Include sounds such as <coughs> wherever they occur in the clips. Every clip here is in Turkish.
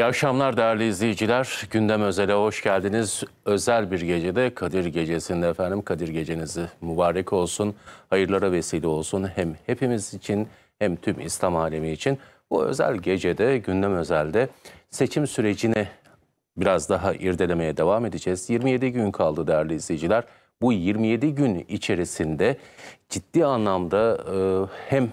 İyi akşamlar değerli izleyiciler. Gündem Özel'e hoş geldiniz. Özel bir gecede Kadir Gecesi'nde efendim. Kadir Gecenizi mübarek olsun. Hayırlara vesile olsun. Hem hepimiz için hem tüm İslam alemi için. Bu özel gecede Gündem Özel'de seçim sürecini biraz daha irdelemeye devam edeceğiz. 27 gün kaldı değerli izleyiciler. Bu 27 gün içerisinde ciddi anlamda hem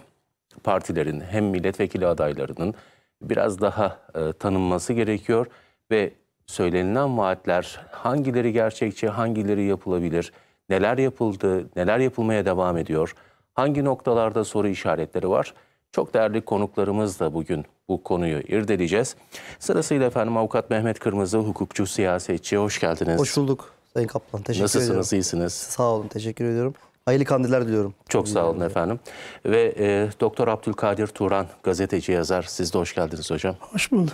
partilerin hem milletvekili adaylarının biraz daha e, tanınması gerekiyor ve söylenilen vaatler hangileri gerçekçi, hangileri yapılabilir, neler yapıldı, neler yapılmaya devam ediyor, hangi noktalarda soru işaretleri var? Çok değerli konuklarımız da bugün bu konuyu irdeleyeceğiz. Sırasıyla efendim avukat Mehmet Kırmızı, hukukçu, siyasetçi. Hoş geldiniz. Hoş bulduk Sayın Kaplan. Teşekkür Nasılsınız, ediyorum. iyisiniz? Sağ olun, teşekkür ediyorum. Hayırlı kandiller diliyorum. Çok sağ olun efendim. Ve e, Doktor Abdülkadir Turan gazeteci yazar. Siz de hoş geldiniz hocam. Hoş bulduk.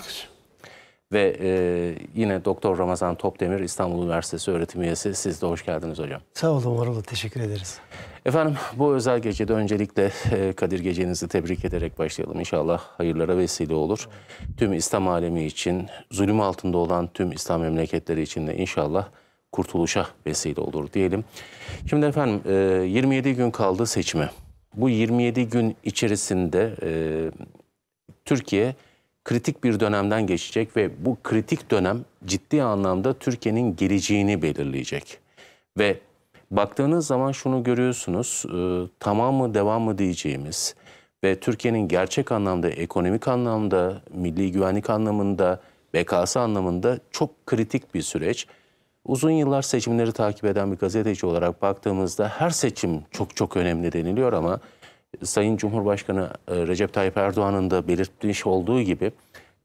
Ve e, yine Doktor Ramazan Topdemir İstanbul Üniversitesi öğretim üyesi. Siz de hoş geldiniz hocam. Sağ olun var olun. Teşekkür ederiz. Efendim bu özel gecede öncelikle e, Kadir Gecenizi tebrik ederek başlayalım. İnşallah hayırlara vesile olur. Tüm İslam alemi için, zulüm altında olan tüm İslam memleketleri için de inşallah kurtuluşa vesile olur diyelim. Şimdi efendim 27 e, gün kaldı seçime. Bu 27 gün içerisinde e, Türkiye kritik bir dönemden geçecek ve bu kritik dönem ciddi anlamda Türkiye'nin geleceğini belirleyecek. Ve baktığınız zaman şunu görüyorsunuz, e, tamam mı devam mı diyeceğimiz ve Türkiye'nin gerçek anlamda, ekonomik anlamda, milli güvenlik anlamında, bekası anlamında çok kritik bir süreç. Uzun yıllar seçimleri takip eden bir gazeteci olarak baktığımızda her seçim çok çok önemli deniliyor ama e, Sayın Cumhurbaşkanı e, Recep Tayyip Erdoğan'ın da belirtmiş olduğu gibi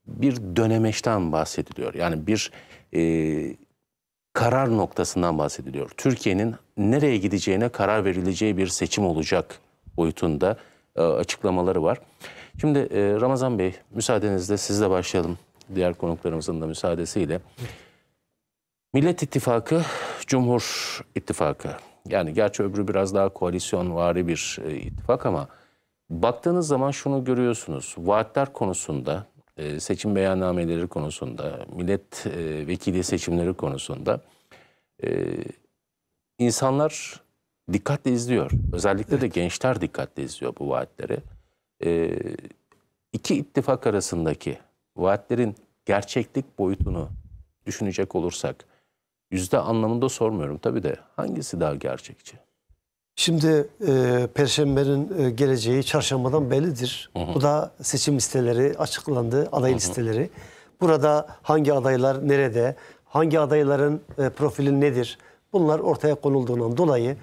bir dönemeçten bahsediliyor. Yani bir e, karar noktasından bahsediliyor. Türkiye'nin nereye gideceğine karar verileceği bir seçim olacak boyutunda e, açıklamaları var. Şimdi e, Ramazan Bey müsaadenizle sizle başlayalım. Diğer konuklarımızın da müsaadesiyle. Millet İttifakı, Cumhur İttifakı. Yani gerçi öbürü biraz daha koalisyonvari bir e, ittifak ama baktığınız zaman şunu görüyorsunuz. Vaatler konusunda, e, seçim beyannameleri konusunda, millet e, vekili seçimleri konusunda e, insanlar dikkatle izliyor. Özellikle evet. de gençler dikkatle izliyor bu vaatleri. E, iki ittifak arasındaki vaatlerin gerçeklik boyutunu düşünecek olursak Yüzde anlamında sormuyorum tabii de hangisi daha gerçekçi? Şimdi e, Perşembe'nin e, geleceği çarşambadan bellidir. Hı hı. Bu da seçim listeleri açıklandı, aday hı hı. listeleri. Burada hangi adaylar nerede, hangi adayların e, profili nedir? Bunlar ortaya konulduğundan dolayı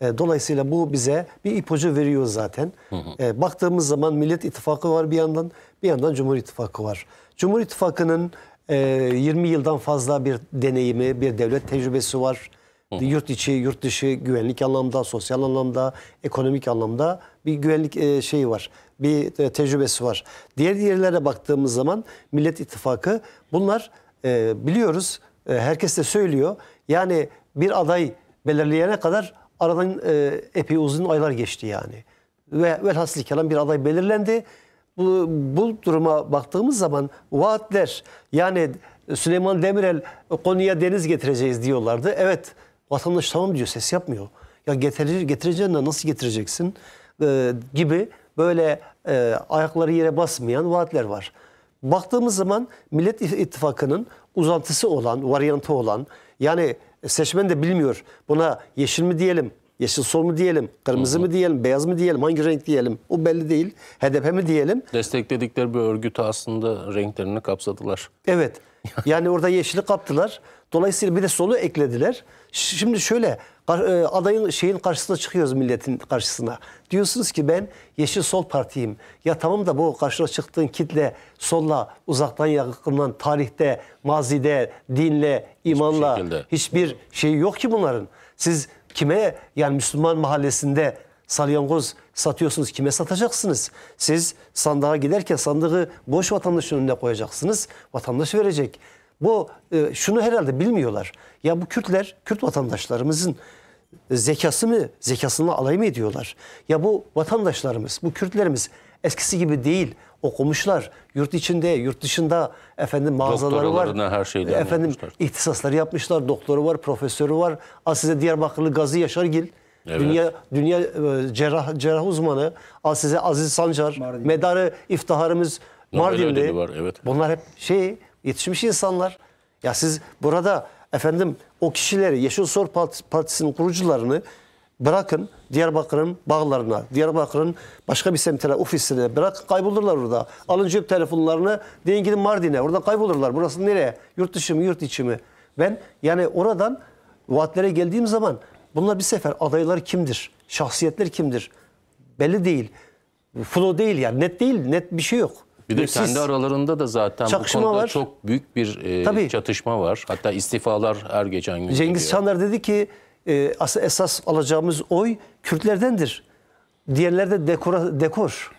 e, dolayısıyla bu bize bir ipucu veriyor zaten. Hı hı. E, baktığımız zaman Millet İttifakı var bir yandan, bir yandan Cumhur İttifakı var. Cumhur İttifakı'nın 20 ee, yıldan fazla bir deneyimi, bir devlet tecrübesi var. Hı. Yurt içi, yurt dışı güvenlik anlamda, sosyal anlamda, ekonomik anlamda bir güvenlik e, şeyi var. Bir e, tecrübesi var. Diğer yerlere baktığımız zaman Millet İttifakı bunlar e, biliyoruz, herkes de söylüyor. Yani bir aday belirleyene kadar aradan epey uzun aylar geçti yani. Ve velhasıl kalan bir aday belirlendi bu, bu duruma baktığımız zaman vaatler yani Süleyman Demirel konuya deniz getireceğiz diyorlardı. Evet vatandaş tamam diyor ses yapmıyor. Ya getirir, getireceğin de nasıl getireceksin ee, gibi böyle e, ayakları yere basmayan vaatler var. Baktığımız zaman Millet İttifakı'nın uzantısı olan, varyantı olan yani seçmen de bilmiyor buna yeşil mi diyelim, yeşil sol mu diyelim, kırmızı Hı-hı. mı diyelim, beyaz mı diyelim, hangi renk diyelim o belli değil. HDP mi diyelim? Destekledikleri bir örgüt aslında renklerini kapsadılar. Evet. <laughs> yani orada yeşili kaptılar. Dolayısıyla bir de solu eklediler. Şimdi şöyle e, adayın şeyin karşısına çıkıyoruz milletin karşısına. Diyorsunuz ki ben Yeşil Sol Parti'yim. Ya tamam da bu karşına çıktığın kitle solla, uzaktan yakından, tarihte, mazide, dinle, imanla hiçbir, hiçbir şey yok ki bunların. Siz Kime yani Müslüman mahallesinde salyangoz satıyorsunuz kime satacaksınız? Siz sandığa giderken sandığı boş vatandaşın önüne koyacaksınız. Vatandaş verecek. Bu e, şunu herhalde bilmiyorlar. Ya bu Kürtler, Kürt vatandaşlarımızın zekası mı, zekasını alay mı ediyorlar? Ya bu vatandaşlarımız, bu Kürtlerimiz eskisi gibi değil okumuşlar. Yurt içinde, yurt dışında efendim mağazaları var. her şeyden e, Efendim yapmışlar. ihtisasları yapmışlar. Doktoru var, profesörü var. Az size Diyarbakırlı Gazi Yaşargil. Evet. Dünya dünya e, cerrah cerrah uzmanı. Az size Aziz Sancar. Mardin. Medarı iftiharımız Mardin'de. Var, evet. Bunlar hep şey yetişmiş insanlar. Ya siz burada efendim o kişileri Yeşil Sor Partisi'nin kurucularını bırakın Diyarbakır'ın bağlarına, Diyarbakır'ın başka bir semtine, ofisine bırak kaybolurlar orada. Alın cep telefonlarını, deyin gidin Mardin'e, orada kaybolurlar. Burası nereye? Yurt dışı mı, yurt içi mi? Ben yani oradan vaatlere geldiğim zaman bunlar bir sefer adaylar kimdir? Şahsiyetler kimdir? Belli değil. flow değil yani net değil, net bir şey yok. Bir de kendi aralarında da zaten bu konuda var. çok büyük bir e, Tabii. çatışma var. Hatta istifalar her geçen gün. Cengiz Çanlar dedi ki e, esas alacağımız oy Kürtlerdendir. Diğerler de dekora, dekor.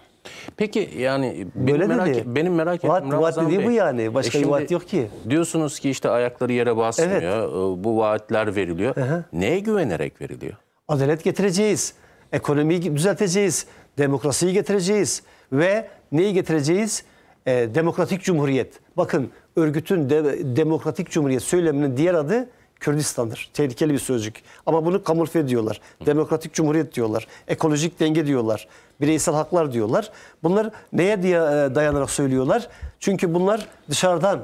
Peki yani benim Böyle merak, dedi. E-, benim merak vaat, ettim vaat Ramazan Bey. bu yani. Başka e bir vaat yok ki. Diyorsunuz ki işte ayakları yere basmıyor. Evet. Bu vaatler veriliyor. Aha. Neye güvenerek veriliyor? Adalet getireceğiz. Ekonomiyi düzelteceğiz. Demokrasiyi getireceğiz. Ve neyi getireceğiz? E, demokratik Cumhuriyet. Bakın örgütün de, demokratik Cumhuriyet söyleminin diğer adı Kürdistan'dır. Tehlikeli bir sözcük. Ama bunu kamufle ediyorlar. Demokratik Cumhuriyet diyorlar. Ekolojik denge diyorlar. Bireysel haklar diyorlar. Bunlar neye diye e, dayanarak söylüyorlar? Çünkü bunlar dışarıdan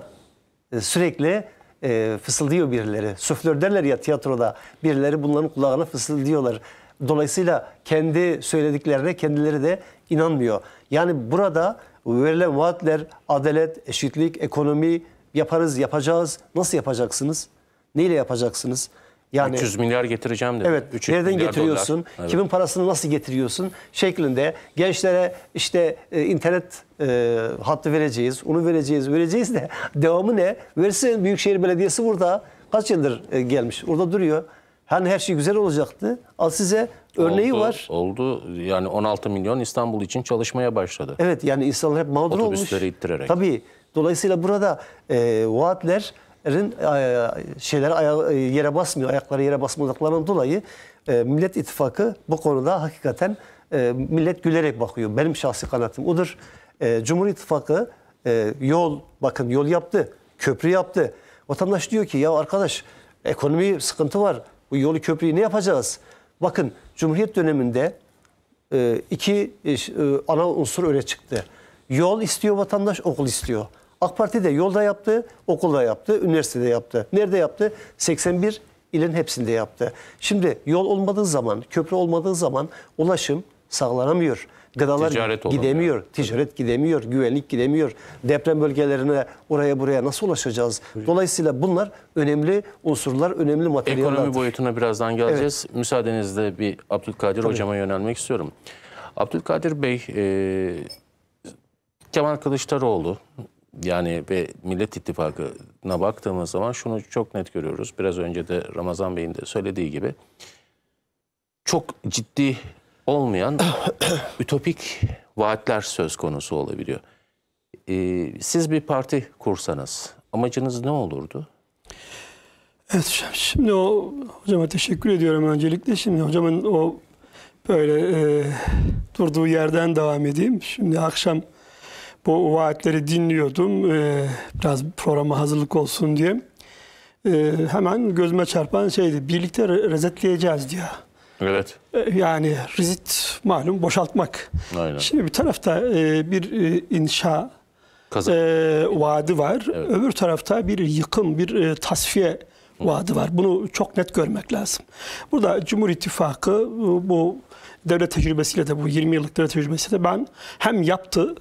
e, sürekli e, fısıldıyor birileri. Söflör derler ya tiyatroda. Birileri bunların kulağına fısıldıyorlar. Dolayısıyla kendi söylediklerine kendileri de inanmıyor. Yani burada verilen vaatler adalet, eşitlik, ekonomi yaparız, yapacağız. Nasıl yapacaksınız? neyle yapacaksınız? Yani 300 milyar getireceğim dedi. Evet. nereden getiriyorsun? Dolar. Evet. Kimin parasını nasıl getiriyorsun? Şeklinde gençlere işte e, internet e, hattı vereceğiz, onu vereceğiz, vereceğiz de <laughs> devamı ne? Versin Büyükşehir Belediyesi burada kaç yıldır e, gelmiş? Orada duruyor. Hani her şey güzel olacaktı. Al size örneği oldu, var. Oldu. Yani 16 milyon İstanbul için çalışmaya başladı. Evet yani insanlar hep mağdur Otobüsleri olmuş. Otobüsleri ittirerek. Tabii. Dolayısıyla burada e, vaatler Kürtlerin e, şeyler e, yere basmıyor, ayakları yere basmadıklarından dolayı e, Millet İttifakı bu konuda hakikaten millet gülerek bakıyor. Benim şahsi kanaatim odur. Cumhur İttifakı yol, bakın yol yaptı, köprü yaptı. Vatandaş diyor ki ya arkadaş ekonomi sıkıntı var. Bu yolu köprüyü ne yapacağız? Bakın Cumhuriyet döneminde iki ana unsur öyle çıktı. Yol istiyor vatandaş, okul istiyor. AK Parti de yolda yaptı, okulda yaptı, üniversitede yaptı. Nerede yaptı? 81 ilin hepsinde yaptı. Şimdi yol olmadığı zaman, köprü olmadığı zaman ulaşım sağlanamıyor. Gıdalar ticaret gidemiyor, olamıyor. ticaret gidemiyor, güvenlik gidemiyor. Deprem bölgelerine oraya buraya nasıl ulaşacağız? Dolayısıyla bunlar önemli unsurlar, önemli materyaller. Ekonomi boyutuna birazdan geleceğiz. Evet. Müsaadenizle bir Abdülkadir Tabii. hocama yönelmek istiyorum. Abdülkadir Bey, e, Kemal Kılıçdaroğlu yani ve Millet İttifakı'na baktığımız zaman şunu çok net görüyoruz. Biraz önce de Ramazan Bey'in de söylediği gibi çok ciddi olmayan <coughs> ütopik vaatler söz konusu olabiliyor. Ee, siz bir parti kursanız amacınız ne olurdu? Evet hocam şimdi o hocama teşekkür ediyorum öncelikle. Şimdi hocamın o böyle e, durduğu yerden devam edeyim. Şimdi akşam bu vaatleri dinliyordum. Ee, biraz programa hazırlık olsun diye. Ee, hemen gözüme çarpan şeydi. Birlikte rezetleyeceğiz resetleyeceğiz diye. Evet. Ee, yani rezit malum boşaltmak. Aynen. Şimdi bir tarafta e, bir e, inşa Kazan. E, vaadi var. Evet. Öbür tarafta bir yıkım, bir tasfiye vaadi var. Bunu çok net görmek lazım. Burada Cumhur İttifakı bu devlet tecrübesiyle de bu 20 yıllık devlet tecrübesiyle de ben hem yaptı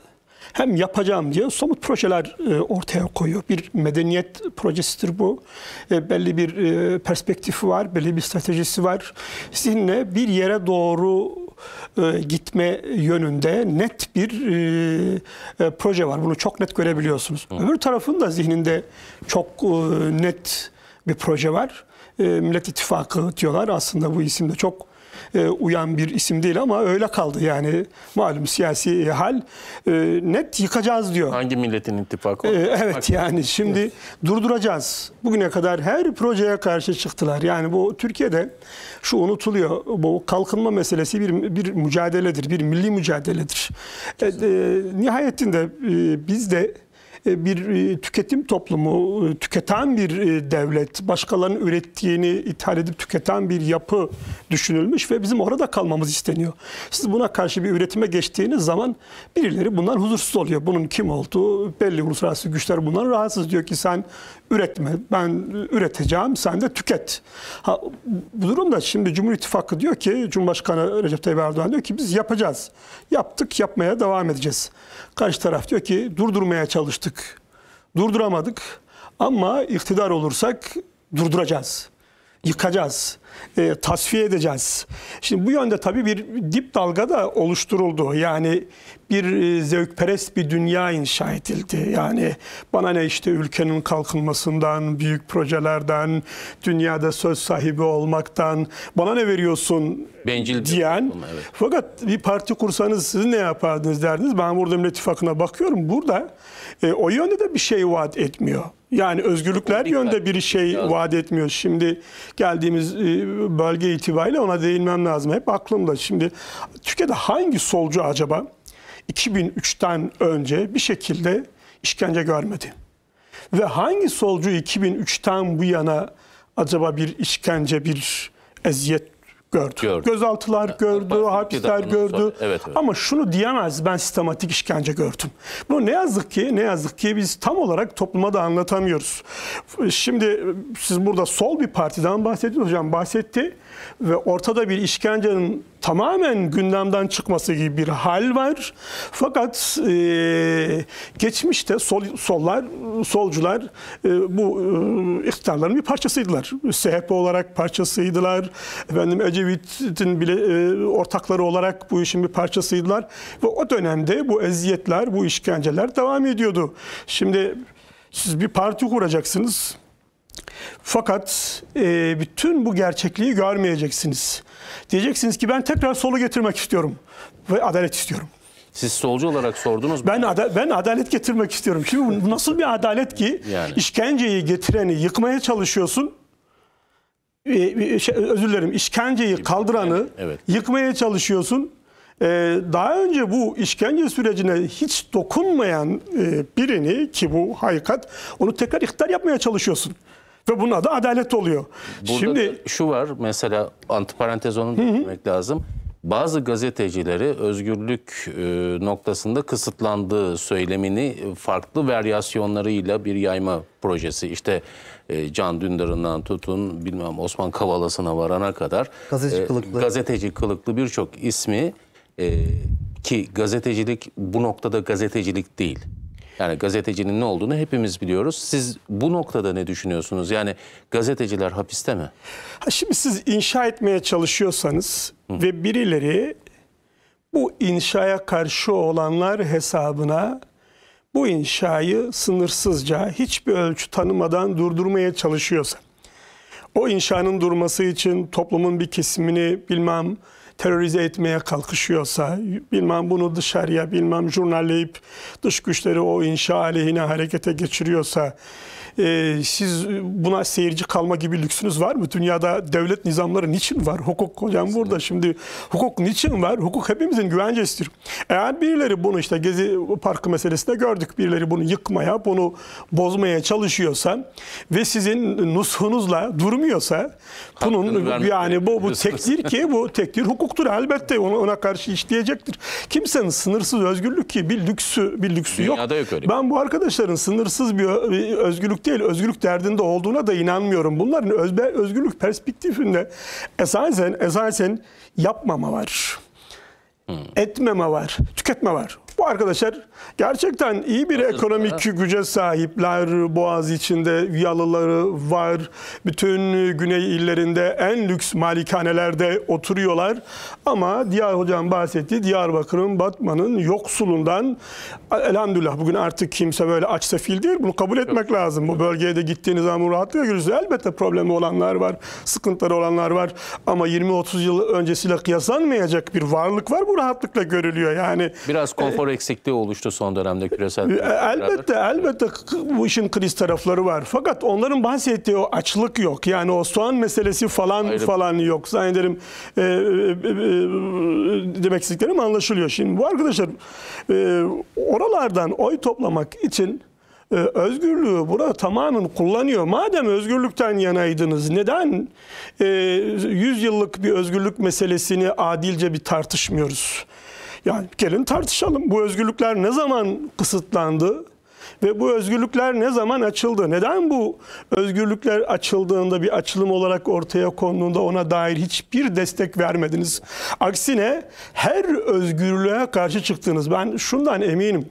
hem yapacağım diye somut projeler e, ortaya koyuyor. Bir medeniyet projesidir bu. E, belli bir e, perspektifi var, belli bir stratejisi var. Sizinle bir yere doğru gitme yönünde net bir proje var. Bunu çok net görebiliyorsunuz. Öbür tarafın da zihninde çok net bir proje var. Millet İttifakı diyorlar. Aslında bu isimde çok e, uyan bir isim değil ama öyle kaldı yani malum siyasi hal e, net yıkacağız diyor. Hangi milletin ittifakı? E, evet Bak. yani şimdi evet. durduracağız. Bugüne kadar her projeye karşı çıktılar. Yani bu Türkiye'de şu unutuluyor. Bu kalkınma meselesi bir bir mücadeledir, bir milli mücadeledir. E, e, nihayetinde e, biz de e, bir e, tüketim toplumu, e, tüketen bir devlet, başkalarının ürettiğini ithal edip tüketen bir yapı düşünülmüş ve bizim orada kalmamız isteniyor. Siz buna karşı bir üretime geçtiğiniz zaman birileri bundan huzursuz oluyor. Bunun kim olduğu belli uluslararası güçler bundan rahatsız diyor ki sen üretme. Ben üreteceğim, sen de tüket. Ha, bu durumda şimdi Cumhur İttifakı diyor ki, Cumhurbaşkanı Recep Tayyip Erdoğan diyor ki biz yapacağız. Yaptık, yapmaya devam edeceğiz. Karşı taraf diyor ki durdurmaya çalıştık. Durduramadık ama iktidar olursak durduracağız yıkacağız, e, tasfiye edeceğiz. Şimdi bu yönde tabii bir dip dalga da oluşturuldu. Yani bir e, zevkperest bir dünya inşa edildi. Yani bana ne işte ülkenin kalkınmasından, büyük projelerden, dünyada söz sahibi olmaktan bana ne veriyorsun Bencil diyen. Olma, evet. Fakat bir parti kursanız siz ne yapardınız derdiniz. Ben burada Millet İttifakı'na bakıyorum. Burada e, o yönde de bir şey vaat etmiyor. Yani özgürlükler Hukuk yönde bir şey lazım. vaat etmiyor. Şimdi geldiğimiz e, bölge itibariyle ona değinmem lazım. Hep aklımda. Şimdi Türkiye'de hangi solcu acaba 2003'ten önce bir şekilde işkence görmedi? Ve hangi solcu 2003'ten bu yana acaba bir işkence, bir eziyet gördü. gördü. Gözaltılar gördü, Bak, hapisler gördü. evet, evet. Ama şunu diyemez ben sistematik işkence gördüm. Bu ne yazık ki ne yazık ki biz tam olarak topluma da anlatamıyoruz. Şimdi siz burada sol bir partiden bahsediyorsunuz hocam bahsetti ve ortada bir işkencenin tamamen gündemden çıkması gibi bir hal var. Fakat e, geçmişte sol, sollar, solcular e, bu e, iktidarların bir parçasıydılar. SHP olarak parçasıydılar. Efendim Ece Ecevit'in bile e, ortakları olarak bu işin bir parçasıydılar. Ve o dönemde bu eziyetler, bu işkenceler devam ediyordu. Şimdi siz bir parti kuracaksınız. Fakat e, bütün bu gerçekliği görmeyeceksiniz. Diyeceksiniz ki ben tekrar solu getirmek istiyorum ve adalet istiyorum. Siz solcu olarak sordunuz. Ben ada ben adalet getirmek istiyorum. Şimdi bu nasıl bir adalet ki yani. işkenceyi getireni yıkmaya çalışıyorsun ee, e, şey, özür dilerim işkenceyi kaldıranı evet. yıkmaya çalışıyorsun. Ee, daha önce bu işkence sürecine hiç dokunmayan e, birini ki bu Haykat, onu tekrar ihtar yapmaya çalışıyorsun. Ve bunun adı adalet oluyor. Burada Şimdi şu var mesela antiparantez onu demek lazım bazı gazetecileri özgürlük e, noktasında kısıtlandığı söylemini farklı varyasyonlarıyla bir yayma projesi işte e, Can Dündar'ından tutun bilmem Osman Kavala'sına varana kadar gazeteci e, kılıklı, gazeteci kılıklı birçok ismi ki gazetecilik bu noktada gazetecilik değil yani gazetecinin ne olduğunu hepimiz biliyoruz. Siz bu noktada ne düşünüyorsunuz? Yani gazeteciler hapiste mi? Ha şimdi siz inşa etmeye çalışıyorsanız Hı. ve birileri bu inşaya karşı olanlar hesabına bu inşayı sınırsızca hiçbir ölçü tanımadan durdurmaya çalışıyorsa o inşanın durması için toplumun bir kesimini bilmem terörize etmeye kalkışıyorsa, bilmem bunu dışarıya, bilmem jurnalleyip dış güçleri o inşa aleyhine harekete geçiriyorsa, e, siz buna seyirci kalma gibi lüksünüz var mı? Dünyada devlet nizamları niçin var? Hukuk hocam burada şimdi. Hukuk niçin var? Hukuk hepimizin güvencesidir. Eğer birileri bunu işte Gezi Parkı meselesinde gördük. Birileri bunu yıkmaya, bunu bozmaya çalışıyorsa ve sizin nusunuzla durmuyorsa bunun yani bu, bu tekdir ki bu tekdir hukuktur elbette ona, ona karşı işleyecektir. Kimsenin sınırsız özgürlük ki bir lüksü bir lüksü Dünyada yok. yok ben bu arkadaşların sınırsız bir özgürlük değil, özgürlük derdinde olduğuna da inanmıyorum. Bunların özbe, özgürlük perspektifinde esasen esasen yapmama var. Hmm. Etmeme var, tüketme var. Bu arkadaşlar gerçekten iyi bir ekonomik güce sahipler. Boğaz içinde yalıları var. Bütün güney illerinde en lüks malikanelerde oturuyorlar. Ama diğer hocam bahsetti Diyarbakır'ın, Batman'ın yoksulundan elhamdülillah bugün artık kimse böyle aç sefil değil. Bunu kabul etmek Yok. lazım. Bu bölgeye de gittiğiniz zaman rahatlıkla görürsünüz. Elbette problemi olanlar var, sıkıntıları olanlar var. Ama 20-30 yıl öncesiyle kıyaslanmayacak bir varlık var. Bu rahatlıkla görülüyor. Yani biraz konfor e, doktor eksikliği oluştu son dönemde küresel. Elbette beraber. elbette bu işin kriz tarafları var. Fakat onların bahsettiği o açlık yok. Yani o soğan meselesi falan Ayrı. falan yok. Zannederim e, e, e, e, demek istediklerim anlaşılıyor. Şimdi bu arkadaşlar e, oralardan oy toplamak için e, özgürlüğü burada tamamen kullanıyor. Madem özgürlükten yanaydınız neden e, 100 yıllık bir özgürlük meselesini adilce bir tartışmıyoruz? Yani gelin tartışalım. Bu özgürlükler ne zaman kısıtlandı? Ve bu özgürlükler ne zaman açıldı? Neden bu özgürlükler açıldığında bir açılım olarak ortaya konduğunda ona dair hiçbir destek vermediniz? Aksine her özgürlüğe karşı çıktınız. Ben şundan eminim.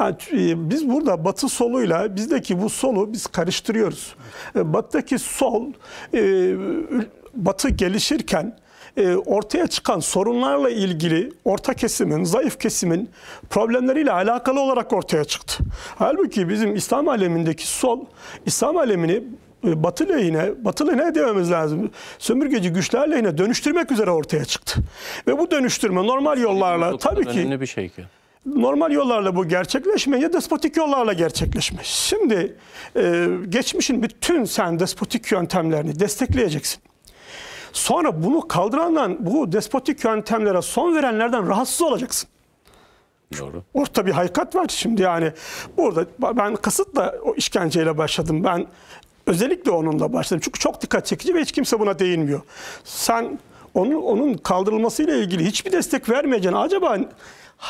Yani e, biz burada batı soluyla bizdeki bu solu biz karıştırıyoruz. E, batı'daki sol e, batı gelişirken e, ortaya çıkan sorunlarla ilgili orta kesimin, zayıf kesimin problemleriyle alakalı olarak ortaya çıktı. Halbuki bizim İslam alemindeki sol, İslam alemini e, Batı lehine, Batı lehine dememiz lazım. Sömürgeci güçler lehine dönüştürmek üzere ortaya çıktı. Ve bu dönüştürme normal yollarla tabii ki... bir şey ki normal yollarla bu gerçekleşme despotik yollarla gerçekleşme. Şimdi e, geçmişin bütün sen despotik yöntemlerini destekleyeceksin. Sonra bunu kaldırandan bu despotik yöntemlere son verenlerden rahatsız olacaksın. Doğru. Orta bir haykat var şimdi yani. Burada ben kasıtla o işkenceyle başladım. Ben özellikle onunla başladım. Çünkü çok dikkat çekici ve hiç kimse buna değinmiyor. Sen onun, onun kaldırılmasıyla ilgili hiçbir destek vermeyeceksin. Acaba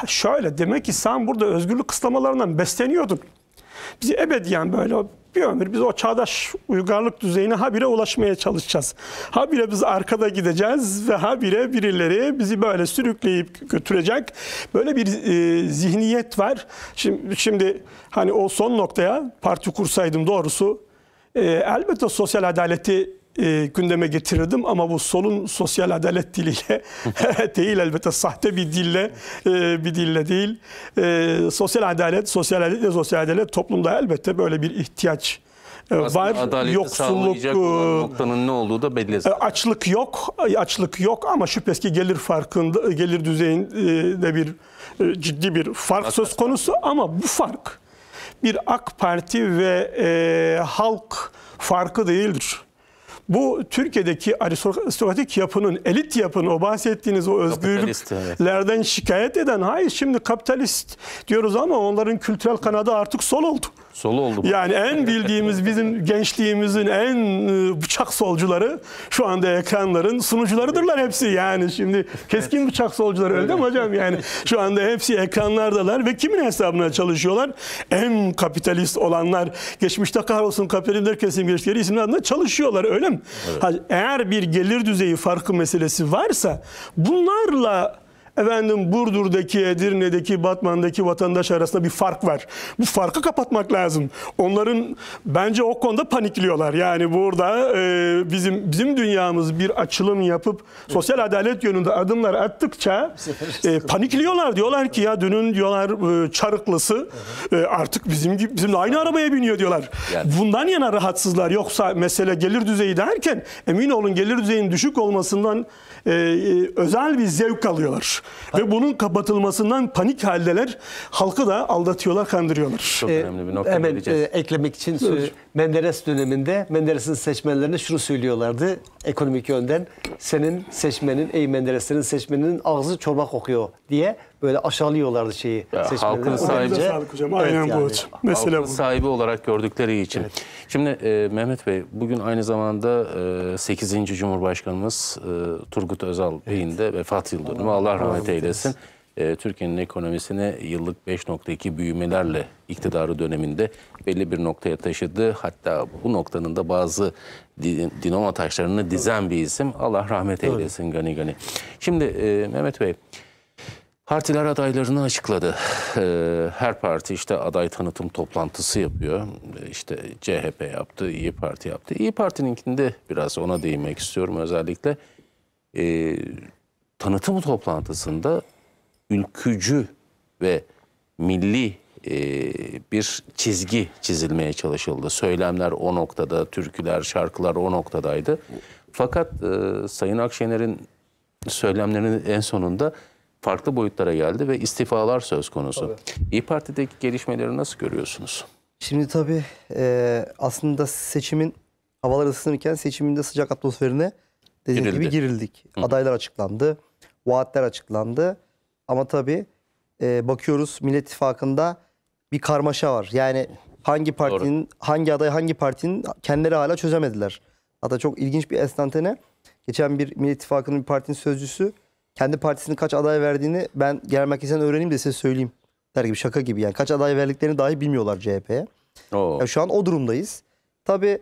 şöyle demek ki sen burada özgürlük kısıtlamalarından besleniyordun. Bizi ebediyen böyle bir ömür biz o çağdaş uygarlık düzeyine habire ulaşmaya çalışacağız. Habire biz arkada gideceğiz ve habire birileri bizi böyle sürükleyip götürecek. Böyle bir e, zihniyet var. Şimdi, şimdi hani o son noktaya parti kursaydım doğrusu e, elbette sosyal adaleti e, gündeme getirirdim ama bu solun sosyal adalet diliyle <laughs> değil elbette sahte bir dille e, bir dille değil. E, sosyal adalet, sosyal adalet ve sosyal adalet toplumda elbette böyle bir ihtiyaç e, Aslında var yoksulluk e, noktanın ne olduğu da belli e, zaten. açlık yok açlık yok ama şüphesiz ki gelir farkında gelir düzeyinde bir ciddi bir fark söz konusu ama bu fark bir AK Parti ve e, halk farkı değildir bu Türkiye'deki aristokratik yapının, elit yapının o bahsettiğiniz o özgürlüklerden evet. şikayet eden hayır şimdi kapitalist diyoruz ama onların kültürel kanadı artık sol oldu. Solu oldu. Yani en bildiğimiz bizim gençliğimizin en e, bıçak solcuları şu anda ekranların sunucularıdırlar hepsi yani şimdi keskin bıçak solcuları öyle değil mi hocam yani şu anda hepsi ekranlardalar ve kimin hesabına çalışıyorlar? En kapitalist olanlar geçmişte kahrolsun kapitalistler kesin geçtikleri isimler adına çalışıyorlar öyle mi? Evet. Eğer bir gelir düzeyi farkı meselesi varsa bunlarla efendim Burdur'daki, Edirne'deki, Batman'daki vatandaş arasında bir fark var. Bu farkı kapatmak lazım. Onların bence o konuda panikliyorlar. Yani burada e, bizim bizim dünyamız bir açılım yapıp sosyal adalet yönünde adımlar attıkça e, panikliyorlar. Diyorlar ki ya dünün diyorlar e, çarıklısı e, artık bizim gibi bizimle aynı arabaya biniyor diyorlar. Bundan yana rahatsızlar. Yoksa mesele gelir düzeyi derken emin olun gelir düzeyinin düşük olmasından e, e, özel bir zevk alıyorlar. Ve bunun kapatılmasından panik haldeler. Halkı da aldatıyorlar, kandırıyorlar. Çok ee, önemli bir nokta. Hemen e, eklemek için söz Menderes döneminde Menderes'in seçmenlerine şunu söylüyorlardı ekonomik yönden. Senin seçmenin, ey Menderes'lerin seçmeninin ağzı çorba kokuyor diye böyle aşağılıyorlardı şeyi Halkın sahibi, Aynen bu hocam. bu. sahibi olarak gördükleri için. Evet. Şimdi e, Mehmet Bey bugün aynı zamanda e, 8. Cumhurbaşkanımız e, Turgut Özal evet. Bey'in de vefat yıl dönümü. Allah, Allah rahmet eylesin. E, Türkiye'nin ekonomisini yıllık 5.2 büyümelerle iktidarı döneminde belli bir noktaya taşıdı. Hatta bu noktanın da bazı dinamo taşlarını dizen bir isim. Allah rahmet eylesin gani gani. Şimdi e, Mehmet Bey, partiler adaylarını açıkladı. E, her parti işte aday tanıtım toplantısı yapıyor. E, işte CHP yaptı, İyi Parti yaptı. İyi Parti'ninkinde biraz ona değinmek istiyorum özellikle. E, tanıtım toplantısında ülkücü ve milli e, bir çizgi çizilmeye çalışıldı. Söylemler o noktada, türküler, şarkılar o noktadaydı. Fakat e, Sayın Akşener'in söylemlerinin en sonunda farklı boyutlara geldi ve istifalar söz konusu. Tabii. İyi Parti'deki gelişmeleri nasıl görüyorsunuz? Şimdi tabii e, aslında seçimin havalar ısınırken seçiminde sıcak atmosferine dediğim Girildi. gibi girildik. Hı. Adaylar açıklandı, vaatler açıklandı. Ama tabii bakıyoruz Millet İttifakı'nda bir karmaşa var. Yani hangi partinin, Doğru. hangi aday hangi partinin kendileri hala çözemediler. Hatta çok ilginç bir esnantene. Geçen bir Millet İttifakı'nın bir partinin sözcüsü kendi partisinin kaç aday verdiğini ben genel merkezden öğreneyim de size söyleyeyim der gibi şaka gibi yani. Kaç aday verdiklerini dahi bilmiyorlar CHP'ye. Yani şu an o durumdayız. Tabii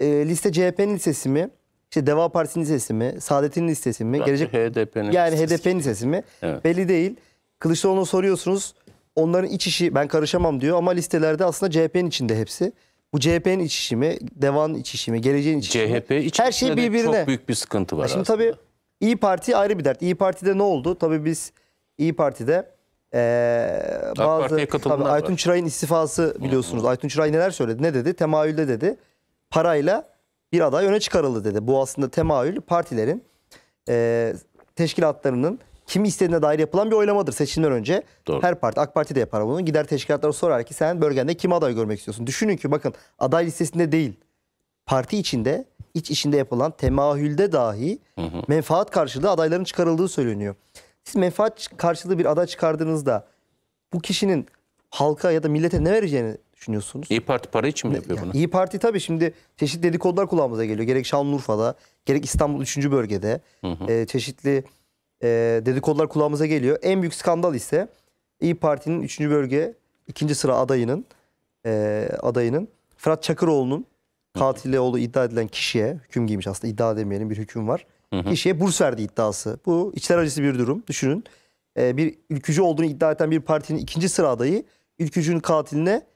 e, liste CHP'nin listesi mi? İşte Deva Partisi'nin listesi mi? Saadet'in listesi mi? Bence gelecek HDP'nin Yani HDP'nin listesi mi? Evet. Belli değil. Kılıçdaroğlu'na soruyorsunuz. Onların iç işi ben karışamam diyor ama listelerde aslında CHP'nin içinde hepsi. Bu CHP'nin iç işi mi, DEVA'nın iç işi mi, geleceğin iç işi mi? CHP iç Her şey birbirine. çok büyük bir sıkıntı var e Şimdi aslında. tabii İyi Parti ayrı bir dert. İyi Parti'de ne oldu? Tabii biz İyi Parti'de ee, bazı tabii, Aytun Çıray'ın istifası biliyorsunuz. Hı hı. Aytun Çıray neler söyledi? Ne dedi? Temayülde dedi. Parayla bir aday öne çıkarıldı dedi. Bu aslında temayül partilerin e, teşkilatlarının kimi istediğine dair yapılan bir oylamadır seçimden önce. Doğru. Her parti, AK Parti de yapar bunu. Gider teşkilatlara sorar ki sen bölgende kim aday görmek istiyorsun? Düşünün ki bakın aday listesinde değil, parti içinde, iç içinde yapılan temahülde dahi hı hı. menfaat karşılığı adayların çıkarıldığı söyleniyor. Siz menfaat karşılığı bir aday çıkardığınızda bu kişinin halka ya da millete ne vereceğini düşünüyorsunuz? İyi Parti para için mi yapıyor bunu? İyi Parti tabii şimdi çeşitli dedikodular kulağımıza geliyor. Gerek Şanlıurfa'da, gerek İstanbul 3. bölgede hı hı. E, çeşitli e, dedikodular kulağımıza geliyor. En büyük skandal ise İyi Parti'nin 3. bölge 2. sıra adayının e, adayının Fırat Çakıroğlu'nun katili oğlu iddia edilen kişiye hüküm giymiş aslında iddia demeyelim bir hüküm var. Hı hı. Kişiye burs verdiği iddiası. Bu içler acısı bir durum. Düşünün e, bir ülkücü olduğunu iddia eden bir partinin ikinci sıra adayı ülkücünün katiline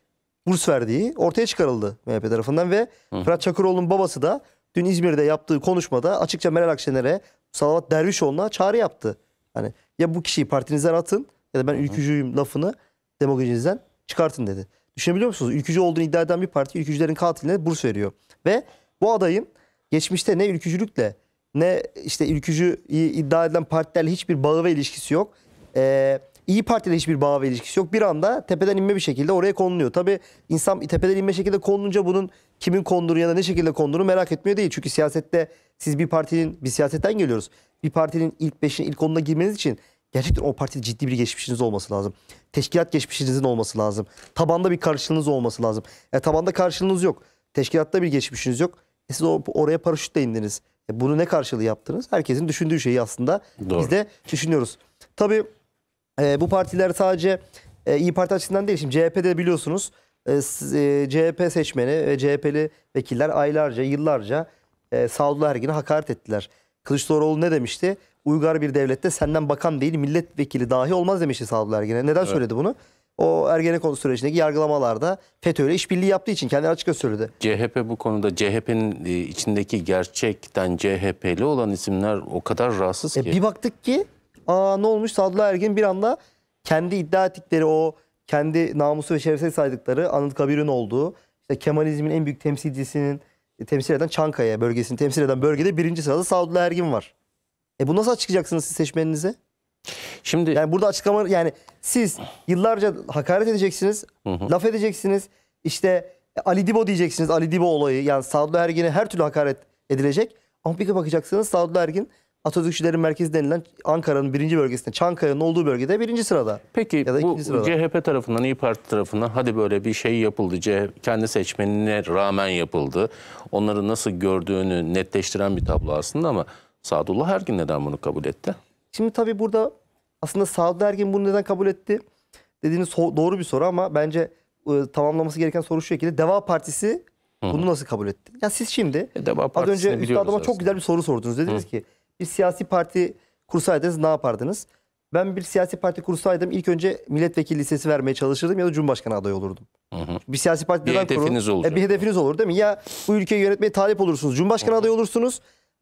burs verdiği ortaya çıkarıldı MHP tarafından ve hı. Fırat Çakıroğlu'nun babası da dün İzmir'de yaptığı konuşmada açıkça Meral Akşener'e Salavat Dervişoğlu'na çağrı yaptı. Hani ya bu kişiyi partinizden atın ya da ben ülkücüyüm lafını demokrasinizden çıkartın dedi. Düşünebiliyor musunuz? Ülkücü olduğunu iddia eden bir parti ülkücülerin katiline burs veriyor. Ve bu adayın geçmişte ne ülkücülükle ne işte ülkücü iddia edilen partilerle hiçbir bağı ve ilişkisi yok. Ee, İyi Parti hiçbir bağ ve ilişkisi yok. Bir anda tepeden inme bir şekilde oraya konuluyor. Tabii insan tepeden inme şekilde konulunca bunun kimin konduğunu ya da ne şekilde konduğunu merak etmiyor değil. Çünkü siyasette siz bir partinin, bir siyasetten geliyoruz. Bir partinin ilk beşin, ilk onuna girmeniz için gerçekten o partide ciddi bir geçmişiniz olması lazım. Teşkilat geçmişinizin olması lazım. Tabanda bir karşılığınız olması lazım. E, tabanda karşılığınız yok. Teşkilatta bir geçmişiniz yok. E, siz oraya paraşütle indiniz. E, bunu ne karşılığı yaptınız? Herkesin düşündüğü şeyi aslında Doğru. biz de düşünüyoruz. Tabii e, bu partiler sadece e, İyi Parti açısından değil. Şimdi CHP'de biliyorsunuz e, e, CHP seçmeni ve CHP'li vekiller aylarca, yıllarca e, Sadullah Ergin'e hakaret ettiler. Kılıçdaroğlu ne demişti? Uygar bir devlette senden bakan değil milletvekili dahi olmaz demişti Sadullah Ergin'e. Neden evet. söyledi bunu? O Ergenekon sürecindeki yargılamalarda FETÖ'yle işbirliği yaptığı için kendini açıkça söyledi. CHP bu konuda CHP'nin e, içindeki gerçekten CHP'li olan isimler o kadar rahatsız ki. E bir baktık ki aa ne olmuş Sadullah Ergin bir anda kendi iddia ettikleri o kendi namusu ve şerefsiz saydıkları Anıtkabir'in olduğu, işte Kemalizmin en büyük temsilcisinin e, temsil eden Çankaya bölgesini temsil eden bölgede birinci sırada Sadullah Ergin var. E bu nasıl açıklayacaksınız siz seçmeninize? Şimdi yani burada açıklama yani siz yıllarca hakaret edeceksiniz, hı hı. laf edeceksiniz. İşte Ali Dibo diyeceksiniz. Ali Dibo olayı yani Sadullah Ergin'e her türlü hakaret edilecek. Ama bir bakacaksınız Sadullah Ergin Atatürkçülerin merkezi denilen Ankara'nın birinci bölgesinde, Çankaya'nın olduğu bölgede birinci sırada. Peki ya da bu sırada. CHP tarafından, İyi Parti tarafından hadi böyle bir şey yapıldı. CHP, kendi seçmenine rağmen yapıldı. Onları nasıl gördüğünü netleştiren bir tablo aslında ama Sadullah Ergin neden bunu kabul etti? Şimdi tabii burada aslında Sadullah Ergin bunu neden kabul etti? Dediğiniz doğru bir soru ama bence ıı, tamamlaması gereken soru şu şekilde. Deva Partisi bunu Hı -hı. nasıl kabul etti? Ya siz şimdi e, Deva az önce üstadıma çok güzel bir soru sordunuz. Dediniz Hı. ki bir siyasi parti kursaydınız ne yapardınız? Ben bir siyasi parti kursaydım ilk önce milletvekili lisesi vermeye çalışırdım ya da cumhurbaşkanı adayı olurdum. Hı hı. Bir siyasi parti bir hedefiniz kurun? olacak. E, bir hedefiniz olur değil mi? Ya bu ülkeyi yönetmeye talip olursunuz. Cumhurbaşkanı hı. adayı olursunuz.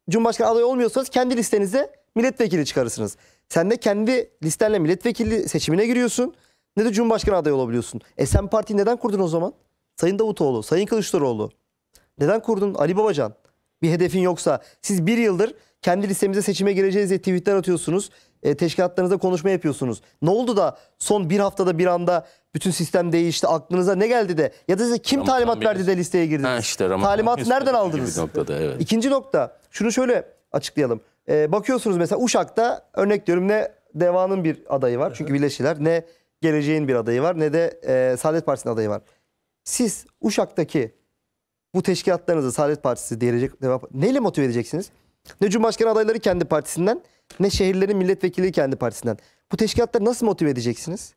Cumhurbaşkanı adayı olmuyorsanız kendi listenize milletvekili çıkarırsınız. Sen de kendi listenle milletvekili seçimine giriyorsun ne de cumhurbaşkanı adayı olabiliyorsun. E sen partiyi neden kurdun o zaman? Sayın Davutoğlu, Sayın Kılıçdaroğlu. Neden kurdun Ali Babacan? Bir hedefin yoksa siz bir yıldır kendi listemize seçime gireceğiz diye tweetler atıyorsunuz. E, teşkilatlarınızda konuşma yapıyorsunuz. Ne oldu da son bir haftada bir anda bütün sistem değişti. Aklınıza ne geldi de ya da size kim Ramazan talimat benim. verdi de listeye girdiniz? Ha işte Ramazan Talimat Ramazan nereden aldınız? Noktada, evet. İkinci nokta şunu şöyle açıklayalım. E, bakıyorsunuz mesela Uşak'ta örnek diyorum ne Deva'nın bir adayı var. Çünkü evet. birleşiler. Ne Geleceğin bir adayı var ne de e, Saadet Partisi'nin adayı var. Siz Uşak'taki bu teşkilatlarınızı Saadet Partisi, Gelecek Deva neyle motive edeceksiniz? Ne Cumhurbaşkanı adayları kendi partisinden ne şehirlerin milletvekili kendi partisinden. Bu teşkilatları nasıl motive edeceksiniz?